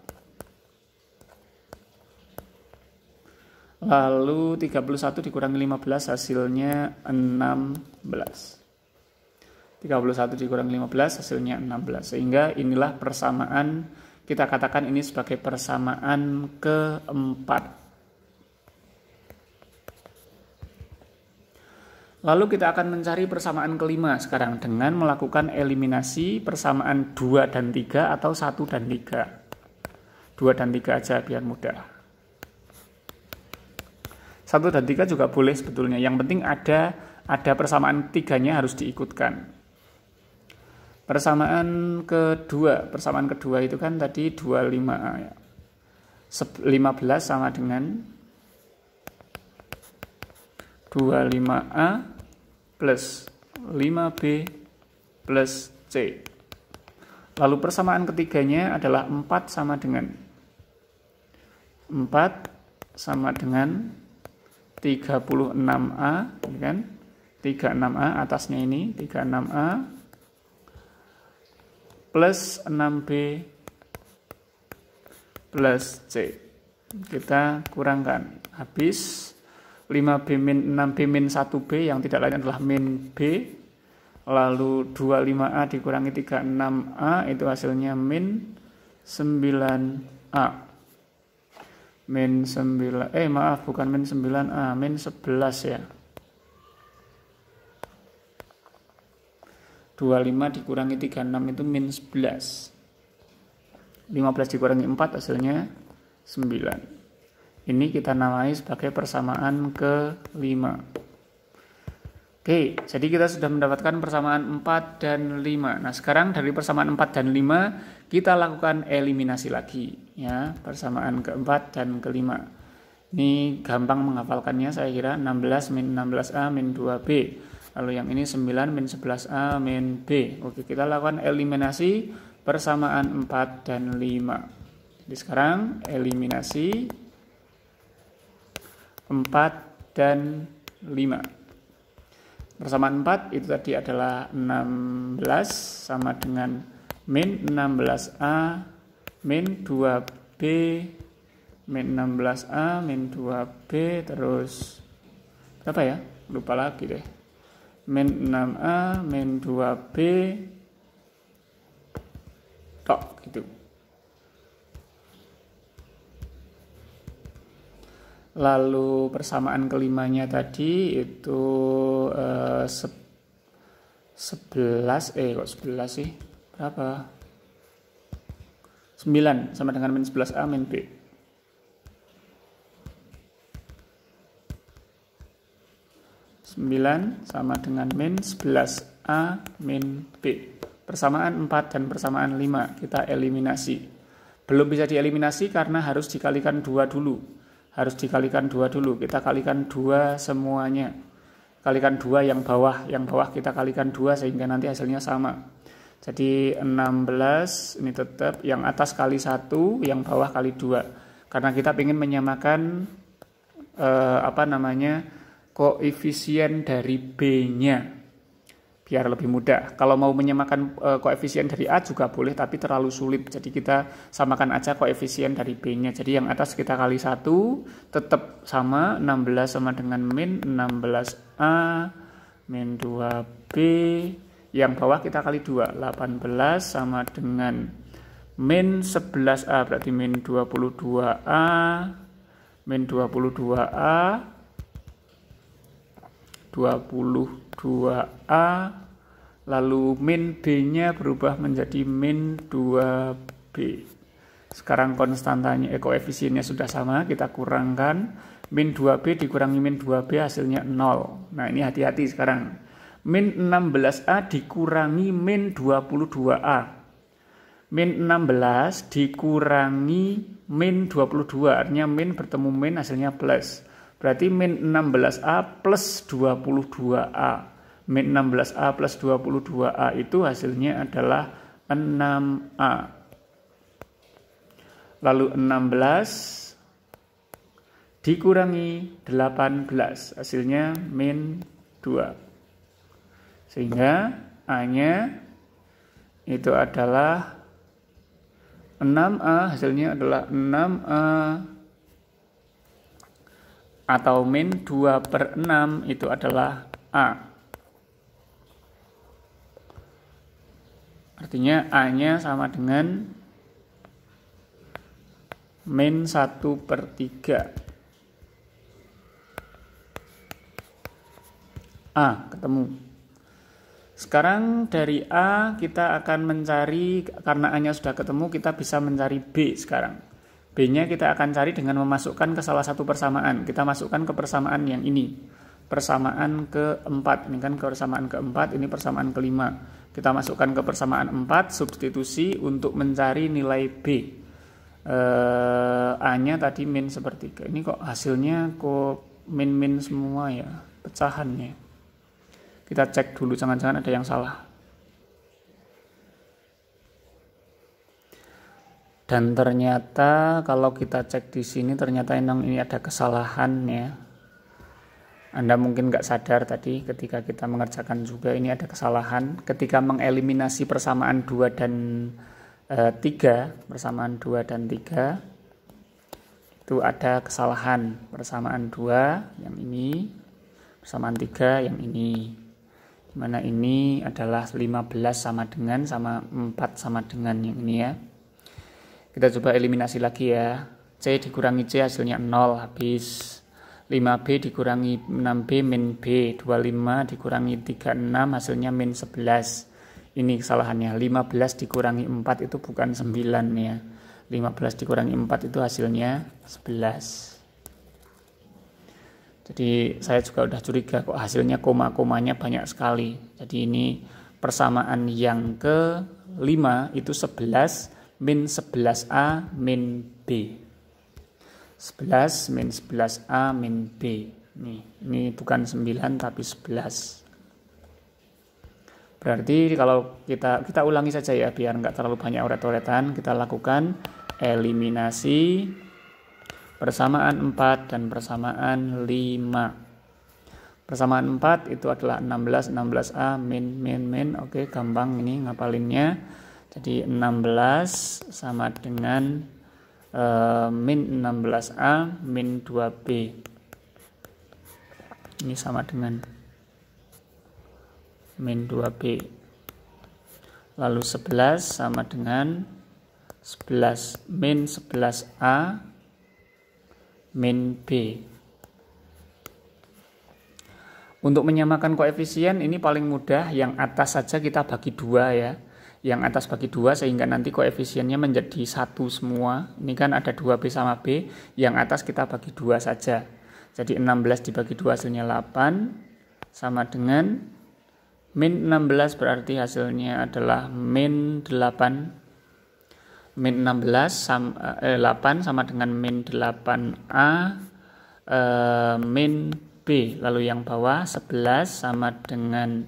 Lalu 31 dikurangi 15 hasilnya 16. 31 dikurangi 15 hasilnya 16. Sehingga inilah persamaan kita katakan ini sebagai persamaan keempat. Lalu kita akan mencari persamaan kelima sekarang dengan melakukan eliminasi persamaan 2 dan 3 atau 1 dan 3. 2 dan 3 aja biar mudah satu dan tiga juga boleh sebetulnya. Yang penting ada ada persamaan tiganya harus diikutkan. Persamaan kedua, persamaan kedua itu kan tadi 25 lima ah, ya. belas sama dengan dua lima a plus lima b plus C. Lalu persamaan ketiganya adalah empat sama dengan empat sama dengan 36A ya kan 36A atasnya ini 36A plus 6B plus C kita kurangkan habis 5B min 6B min 1B yang tidak lain adalah min B lalu 25A dikurangi 36A itu hasilnya min 9A min 9 eh maaf bukan min 9a ah, min 11 ya 25 dikurangi 36 itu min 11 15 dikurangi 4 hasilnya 9 ini kita namai sebagai persamaan kelima Oke, jadi kita sudah mendapatkan persamaan 4 dan 5. Nah, sekarang dari persamaan 4 dan 5, kita lakukan eliminasi lagi. ya Persamaan keempat dan kelima. Ini gampang menghafalkannya, saya kira 16 min 16A min 2B. Lalu yang ini 9 min 11A min B. Oke, kita lakukan eliminasi persamaan 4 dan 5. Jadi sekarang eliminasi 4 dan 5. Persamaan 4 itu tadi adalah 16 sama dengan min 16A min 2B min 16A min 2B terus berapa ya? Lupa lagi deh. Min 6A min 2B tok gitu. lalu persamaan kelimanya tadi itu uh, eh, 11 eh kok 11 sih berapa 9 sama dengan min 11a min b sembilan sama dengan min 11a min b persamaan 4 dan persamaan 5 kita eliminasi belum bisa dieliminasi karena harus dikalikan dua dulu harus dikalikan dua dulu kita kalikan dua semuanya kalikan dua yang bawah yang bawah kita kalikan dua sehingga nanti hasilnya sama jadi 16 ini tetap yang atas kali satu yang bawah kali dua karena kita ingin menyamakan eh, apa namanya koefisien dari B-nya biar lebih mudah. Kalau mau menyamakan uh, koefisien dari A juga boleh tapi terlalu sulit. Jadi kita samakan aja koefisien dari B-nya. Jadi yang atas kita kali satu tetap sama 16 sama dengan min 16A min 2B. Yang bawah kita kali 2 18 sama dengan min 11A berarti min 22A min 22A 20 2A lalu min B-nya berubah menjadi min 2B. Sekarang konstantanya eh, koefisiennya sudah sama, kita kurangkan min 2B dikurangi min 2B hasilnya 0. Nah, ini hati-hati sekarang. Min 16A dikurangi min 22A. Min 16 dikurangi min 22, artinya min bertemu min hasilnya plus Berarti min 16A plus 22A. Min 16A plus 22A itu hasilnya adalah 6A. Lalu 16 dikurangi 18. Hasilnya min 2. Sehingga A-nya itu adalah 6A. Hasilnya adalah 6A atau min 2 per 6 itu adalah A. Artinya A-nya sama dengan min 1 per 3. A ketemu. Sekarang dari A kita akan mencari, karena A-nya sudah ketemu, kita bisa mencari B sekarang. B-nya kita akan cari dengan memasukkan ke salah satu persamaan. Kita masukkan ke persamaan yang ini. Persamaan keempat. Ini kan persamaan keempat, ini persamaan kelima. Kita masukkan ke persamaan empat, substitusi untuk mencari nilai B. E, A-nya tadi min sepertiga. Ini kok hasilnya kok min-min semua ya, pecahannya. Kita cek dulu, jangan-jangan ada yang salah. dan ternyata kalau kita cek di sini ternyata memang ini ada kesalahan ya Anda mungkin nggak sadar tadi ketika kita mengerjakan juga ini ada kesalahan ketika mengeliminasi persamaan 2 dan e, eh, 3 persamaan 2 dan 3 itu ada kesalahan persamaan 2 yang ini persamaan 3 yang ini dimana ini adalah 15 sama dengan sama 4 sama dengan yang ini ya kita coba eliminasi lagi ya. C dikurangi C hasilnya 0 habis. 5B dikurangi 6B min B. 25 dikurangi 36 hasilnya min 11. Ini kesalahannya. 15 dikurangi 4 itu bukan 9 ya. 15 dikurangi 4 itu hasilnya 11. Jadi saya juga udah curiga kok hasilnya koma-komanya banyak sekali. Jadi ini persamaan yang ke 5 itu 11 min 11A min B. 11 min 11A min B. Nih, ini bukan 9 tapi 11. Berarti kalau kita kita ulangi saja ya biar nggak terlalu banyak oret-oretan, kita lakukan eliminasi persamaan 4 dan persamaan 5. Persamaan 4 itu adalah 16, 16A, min, min, min. Oke, gampang ini ngapalinnya. Jadi 16 sama dengan uh, min 16A min 2B. Ini sama dengan min 2B. Lalu 11 sama dengan 11 min 11A min B. Untuk menyamakan koefisien ini paling mudah yang atas saja kita bagi dua ya yang atas bagi dua sehingga nanti koefisiennya menjadi satu semua. Ini kan ada 2B sama B, yang atas kita bagi dua saja. Jadi 16 dibagi dua hasilnya 8 sama dengan min 16 berarti hasilnya adalah min 8 min 16 sama, eh, 8 eh, sama dengan min 8A eh, min B lalu yang bawah 11 sama dengan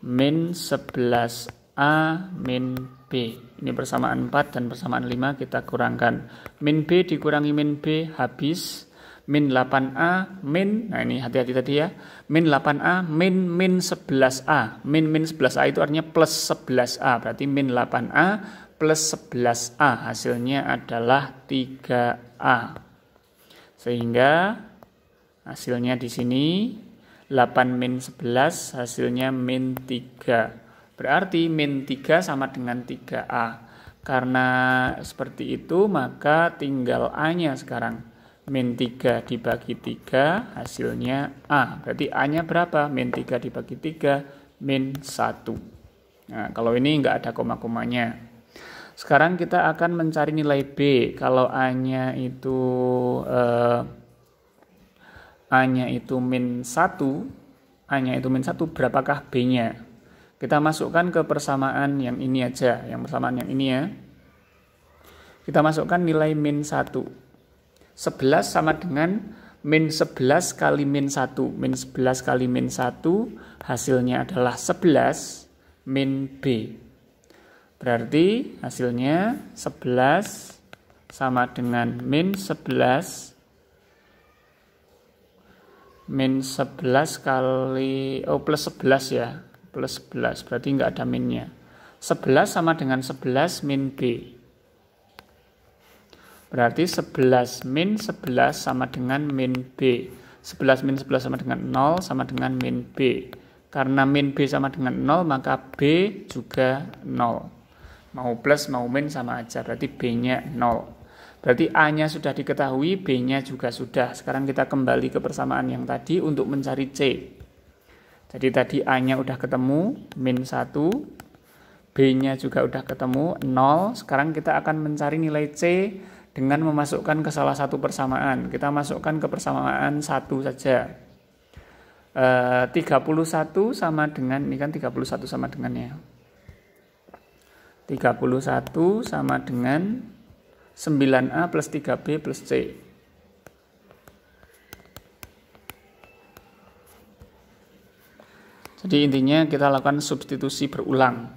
min 11 A min B. Ini persamaan 4 dan persamaan 5 kita kurangkan. Min B dikurangi min B habis. Min 8A min, nah ini hati-hati tadi ya. Min 8A min min 11A. Min min 11A itu artinya plus 11A. Berarti min 8A plus 11A. Hasilnya adalah 3A. Sehingga hasilnya di sini 8 min 11 hasilnya min 3. Berarti min 3 sama dengan 3A. Karena seperti itu maka tinggal A-nya sekarang. Min 3 dibagi 3 hasilnya A. Berarti A-nya berapa? Min 3 dibagi 3 min 1. Nah, kalau ini nggak ada koma-komanya. Sekarang kita akan mencari nilai B. Kalau A-nya itu eh, A-nya itu min 1, A-nya itu min 1, berapakah B-nya? Kita masukkan ke persamaan yang ini aja, yang persamaan yang ini ya. Kita masukkan nilai min 1. 11 sama dengan min 11 kali min 1. Min 11 kali min 1 hasilnya adalah 11 min B. Berarti hasilnya 11 sama dengan min 11 min 11 kali oh plus 11 ya plus 11 berarti nggak ada minnya 11 sama dengan 11 min B berarti 11 min 11 sama dengan min B 11 min 11 sama dengan 0 sama dengan min B karena min B sama dengan 0 maka B juga 0 mau plus mau min sama aja berarti B nya 0 berarti A nya sudah diketahui B nya juga sudah sekarang kita kembali ke persamaan yang tadi untuk mencari C jadi tadi A-nya udah ketemu, min 1, B-nya juga udah ketemu, 0. Sekarang kita akan mencari nilai C dengan memasukkan ke salah satu persamaan. Kita masukkan ke persamaan 1 saja. E, eh, 31 sama dengan, ini kan 31 sama dengan ya. 31 sama dengan 9A plus 3B plus C. Jadi intinya kita lakukan substitusi berulang.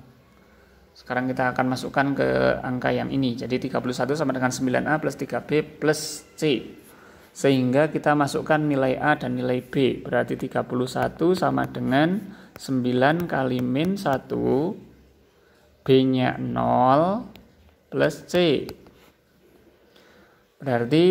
Sekarang kita akan masukkan ke angka yang ini. Jadi 31 sama dengan 9A plus 3B plus C. Sehingga kita masukkan nilai A dan nilai B. Berarti 31 sama dengan 9 kali min 1. B-nya 0 plus C. Berarti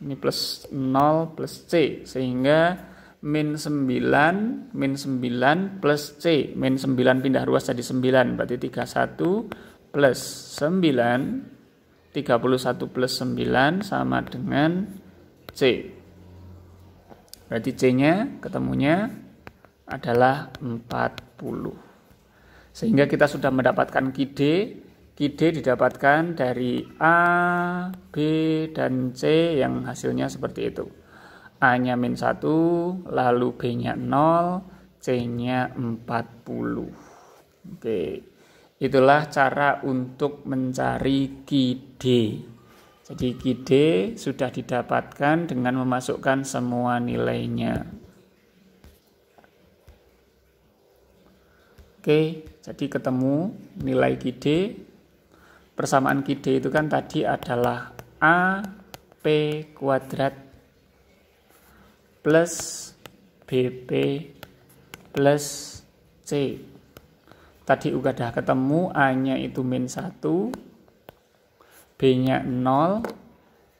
ini plus 0 plus C. Sehingga min 9 min 9 plus C min 9 pindah ruas jadi 9 berarti 31 plus 9 31 plus 9 sama dengan C berarti C nya ketemunya adalah 40 sehingga kita sudah mendapatkan QD QD didapatkan dari A, B, dan C yang hasilnya seperti itu A-nya min 1, lalu B-nya 0, C-nya 40. Oke, itulah cara untuk mencari QD. Jadi QD sudah didapatkan dengan memasukkan semua nilainya. Oke, jadi ketemu nilai QD. Persamaan QD itu kan tadi adalah A P kuadrat plus BP plus C. Tadi udah ketemu A-nya itu min 1, B-nya 0,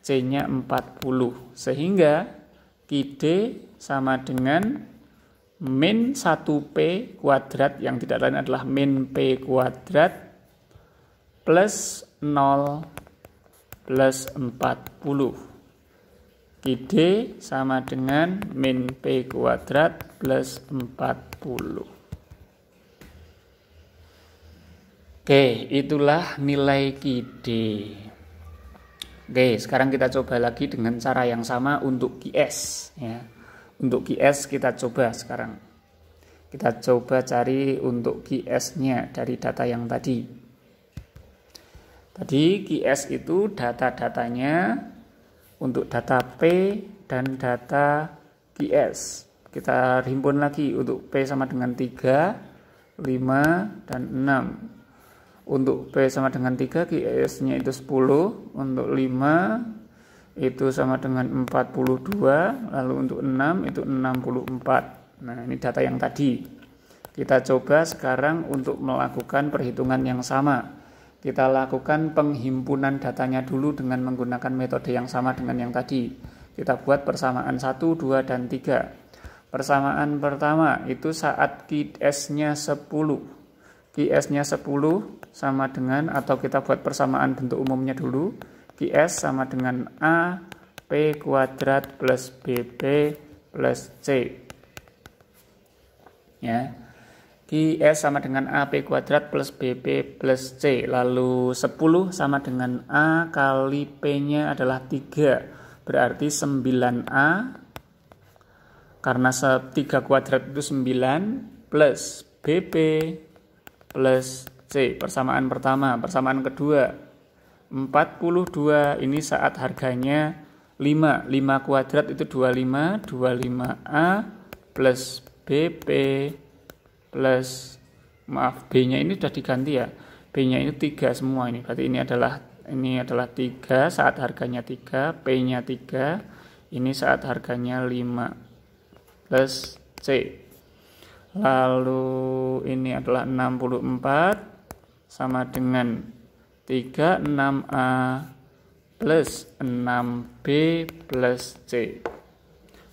C-nya 40. Sehingga QD sama dengan min 1P kuadrat yang tidak lain adalah min P kuadrat plus 0 plus 40. QD sama dengan min P kuadrat plus 40. Oke, itulah nilai QD. Oke, sekarang kita coba lagi dengan cara yang sama untuk QS ya. Untuk QS kita coba sekarang. Kita coba cari untuk QS-nya dari data yang tadi. Tadi QS itu data-datanya untuk data P dan data QS. Kita himpun lagi untuk P sama dengan 3, 5, dan 6. Untuk P sama dengan 3, QS-nya itu 10. Untuk 5 itu sama dengan 42, lalu untuk 6 itu 64. Nah, ini data yang tadi. Kita coba sekarang untuk melakukan perhitungan yang sama kita lakukan penghimpunan datanya dulu dengan menggunakan metode yang sama dengan yang tadi. Kita buat persamaan 1, 2, dan 3. Persamaan pertama itu saat QS-nya 10. QS-nya 10 sama dengan, atau kita buat persamaan bentuk umumnya dulu. QS sama dengan A P kuadrat plus BB plus C. Ya, di S e sama dengan AB kuadrat plus BP plus C. Lalu 10 sama dengan A kali P-nya adalah 3. Berarti 9A karena 3 kuadrat itu 9 plus BP plus C. Persamaan pertama. Persamaan kedua. 42 ini saat harganya 5. 5 kuadrat itu 25. 25A plus BP plus plus maaf B-nya ini sudah diganti ya. B-nya ini 3 semua ini. Berarti ini adalah ini adalah 3 saat harganya 3, P-nya 3, ini saat harganya 5 plus C. Lalu ini adalah 64 sama dengan 36A plus 6B plus C.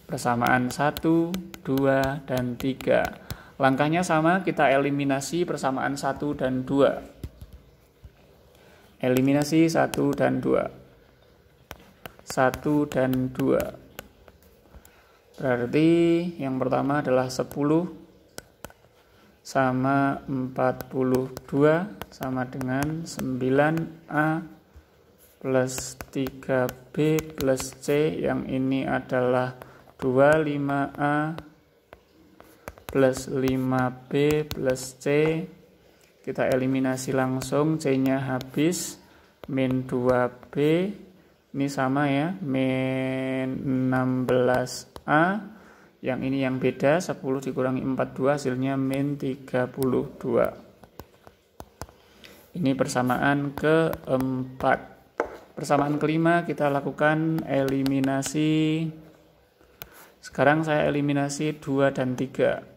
Persamaan 1, 2, dan 3. Langkahnya sama, kita eliminasi persamaan 1 dan 2. Eliminasi 1 dan 2. 1 dan 2. Berarti yang pertama adalah 10 sama 42 sama dengan 9A plus 3B plus C yang ini adalah 25A plus 5B plus C kita eliminasi langsung C nya habis min 2B ini sama ya min 16A yang ini yang beda 10 dikurangi 42 hasilnya min 32 ini persamaan keempat persamaan kelima kita lakukan eliminasi sekarang saya eliminasi 2 dan 3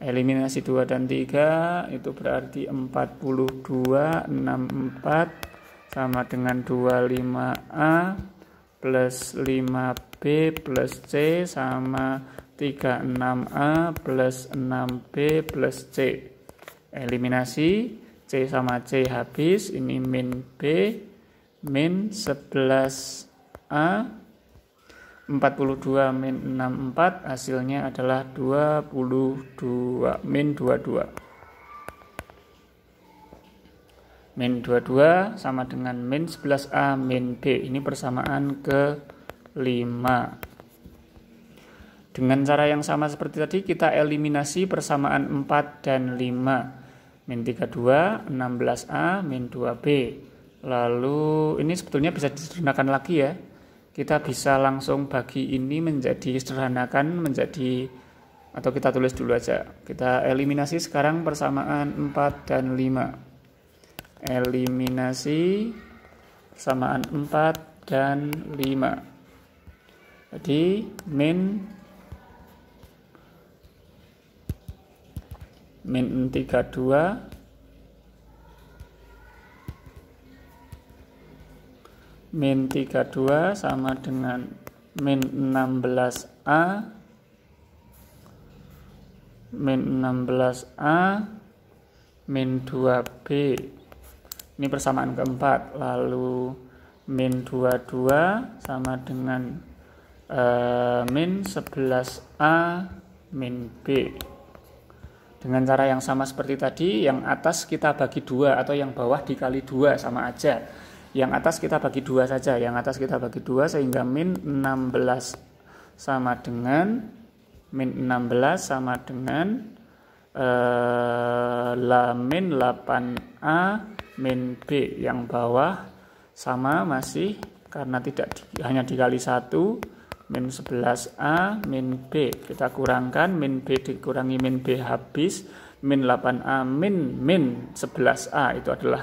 eliminasi 2 dan 3 itu berarti 42 64 sama dengan 25A plus 5B plus C sama 36A plus 6B plus C eliminasi C sama C habis ini min B min 11A 42 min 64 hasilnya adalah 22 min 22 min 22 sama dengan min 11a min b ini persamaan ke 5 dengan cara yang sama seperti tadi kita eliminasi persamaan 4 dan 5 min 32 16a min 2b lalu ini sebetulnya bisa disederhanakan lagi ya kita bisa langsung bagi ini menjadi sederhanakan menjadi atau kita tulis dulu aja kita eliminasi sekarang persamaan 4 dan 5 eliminasi persamaan 4 dan 5 jadi min min 32 min 32 sama dengan min 16A min 16A min 2B ini persamaan keempat lalu min 22 sama dengan uh, min 11A min B dengan cara yang sama seperti tadi yang atas kita bagi dua atau yang bawah dikali dua sama aja yang atas kita bagi dua saja yang atas kita bagi dua sehingga min 16 sama dengan min 16 sama dengan eh, la min 8a min b yang bawah sama masih karena tidak di, hanya dikali satu min 11a min b kita kurangkan min b dikurangi min b habis min 8a min min 11a itu adalah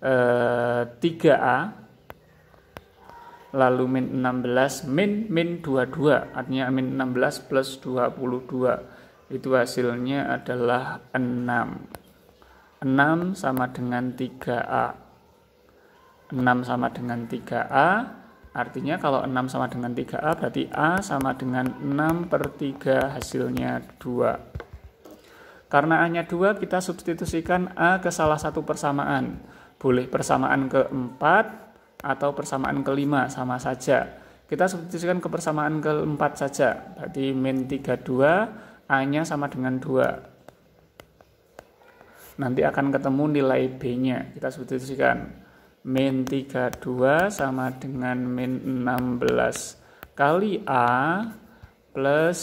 3A eh, lalu min 16 min min 22 artinya min 16 plus 22 itu hasilnya adalah 6 6 sama dengan 3A 6 sama dengan 3A artinya kalau 6 sama dengan 3A berarti A sama dengan 6 per 3 hasilnya 2 karena A nya 2 kita substitusikan A ke salah satu persamaan boleh persamaan keempat atau persamaan kelima sama saja kita substitusikan ke persamaan keempat saja berarti min 32 A nya sama dengan 2 nanti akan ketemu nilai B nya kita substitusikan min 32 sama dengan min 16 kali A plus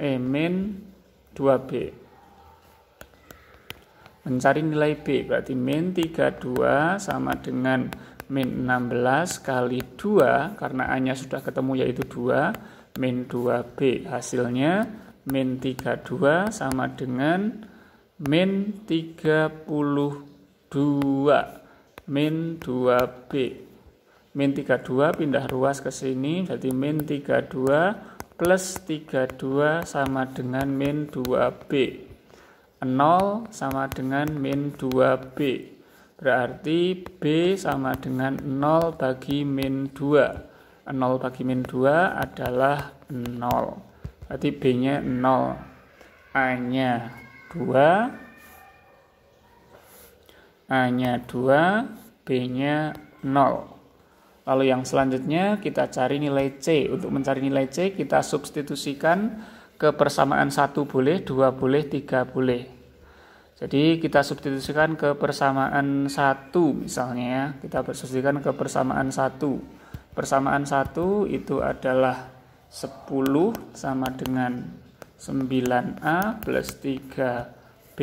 eh, min 2B mencari nilai B berarti min 32 sama dengan min 16 kali 2 karena A-nya sudah ketemu yaitu 2 min 2B hasilnya min 32 sama dengan min 32 min 2B min 32 pindah ruas ke sini berarti min 32 plus 32 sama dengan min 2B 0 sama dengan min 2B. Berarti B sama dengan 0 bagi min 2. 0 bagi min 2 adalah 0. Berarti B-nya 0. A-nya 2. A-nya 2, B-nya 0. Lalu yang selanjutnya kita cari nilai C. Untuk mencari nilai C kita substitusikan ke persamaan 1 boleh, 2 boleh, 3 boleh. Jadi kita substitusikan ke persamaan satu misalnya ya. Kita substitusikan ke persamaan satu. Persamaan satu itu adalah 10 sama dengan 9A plus 3B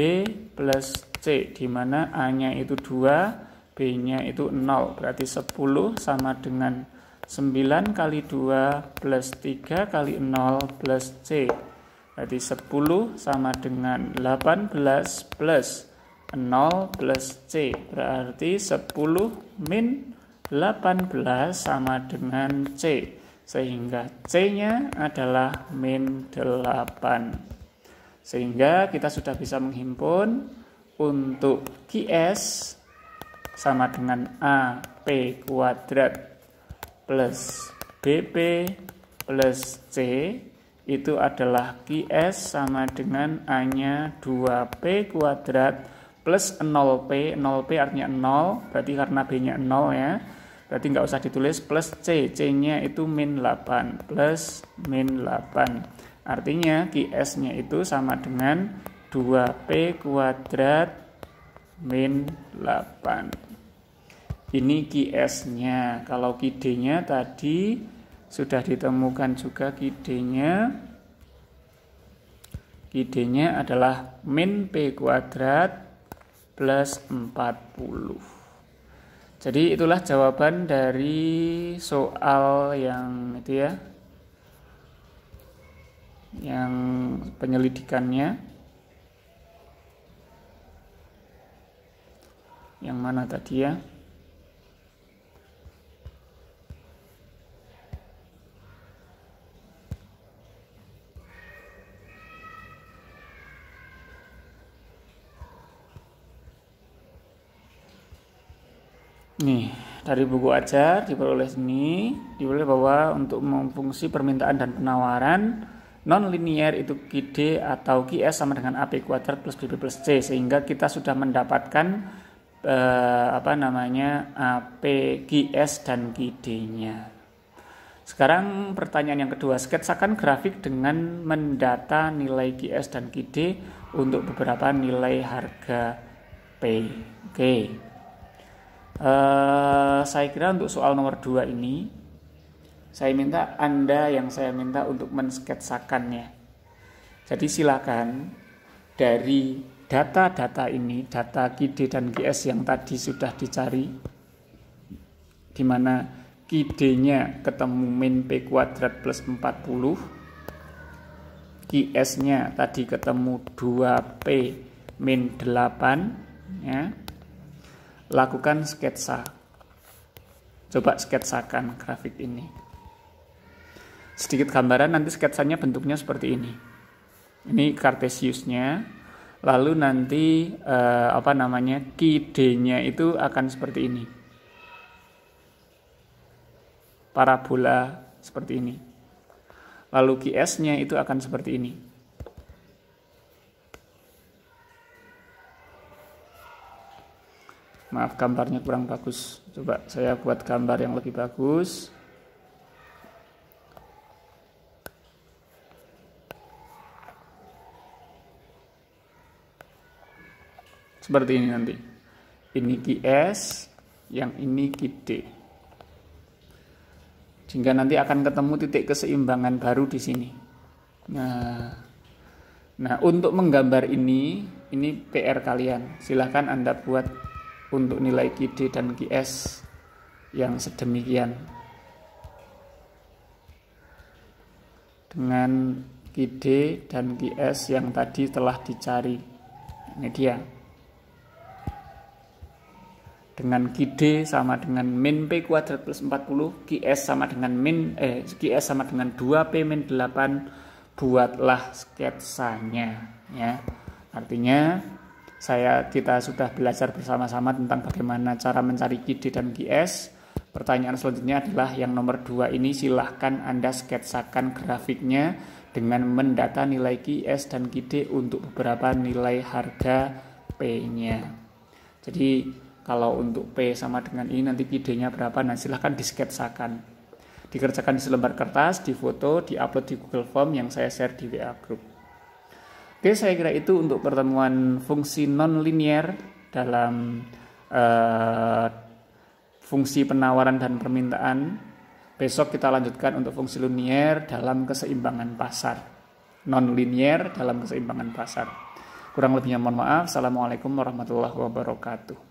plus C di mana A-nya itu 2, B-nya itu 0. Berarti 10 sama dengan 9 kali 2 plus 3 kali 0 plus C. Berarti 10 sama dengan 18 plus 0 plus C. Berarti 10 min 18 sama dengan C. Sehingga C-nya adalah min 8. Sehingga kita sudah bisa menghimpun untuk QS sama dengan AP kuadrat plus BP plus C itu adalah QS sama dengan A-nya 2P kuadrat plus 0P. 0P artinya 0, berarti karena B-nya 0 ya. Berarti nggak usah ditulis plus C. C-nya itu min 8 plus min 8. Artinya QS-nya itu sama dengan 2P kuadrat min 8. Ini QS-nya. Kalau QD-nya tadi sudah ditemukan juga kidenya kidenya adalah min P kuadrat plus 40 jadi itulah jawaban dari soal yang itu ya yang penyelidikannya yang mana tadi ya Nih, dari buku ajar diperoleh ini diperoleh bahwa untuk memfungsi permintaan dan penawaran non linear itu QD atau QS sama dengan AP kuadrat plus BB plus C sehingga kita sudah mendapatkan eh, apa namanya AP QS dan QD-nya. Sekarang pertanyaan yang kedua, sketsakan grafik dengan mendata nilai QS dan QD untuk beberapa nilai harga P. Oke. Okay. Uh, saya kira untuk soal nomor dua ini, saya minta Anda yang saya minta untuk mensketsakannya. Jadi silakan dari data-data ini, data KID dan GS yang tadi sudah dicari, di mana KID-nya ketemu min P kuadrat plus 40, GS-nya tadi ketemu 2P min 8, ya, lakukan sketsa. Coba sketsakan grafik ini. Sedikit gambaran nanti sketsanya bentuknya seperti ini. Ini kartesiusnya. Lalu nanti eh, apa namanya kidenya itu akan seperti ini. Parabola seperti ini. Lalu QS-nya itu akan seperti ini. maaf gambarnya kurang bagus coba saya buat gambar yang lebih bagus seperti ini nanti ini GS yang ini GD sehingga nanti akan ketemu titik keseimbangan baru di sini nah nah untuk menggambar ini ini PR kalian silahkan anda buat untuk nilai QD dan QS yang sedemikian. Dengan QD dan QS yang tadi telah dicari. Ini dia. Dengan QD sama dengan min P kuadrat plus 40, QS sama dengan min, eh, QS sama dengan 2P min 8, buatlah sketsanya. Ya. Artinya saya kita sudah belajar bersama-sama tentang bagaimana cara mencari QD dan GS. Pertanyaan selanjutnya adalah yang nomor dua ini silahkan Anda sketsakan grafiknya dengan mendata nilai QS dan QD untuk beberapa nilai harga P-nya. Jadi kalau untuk P sama dengan ini nanti QD-nya berapa, nah silahkan disketsakan. Dikerjakan di selembar kertas, di foto, di upload di Google Form yang saya share di WA Group. Oke, saya kira itu untuk pertemuan fungsi non-linear dalam uh, fungsi penawaran dan permintaan. Besok kita lanjutkan untuk fungsi linear dalam keseimbangan pasar. non-linear dalam keseimbangan pasar. Kurang lebihnya mohon maaf. Assalamualaikum warahmatullahi wabarakatuh.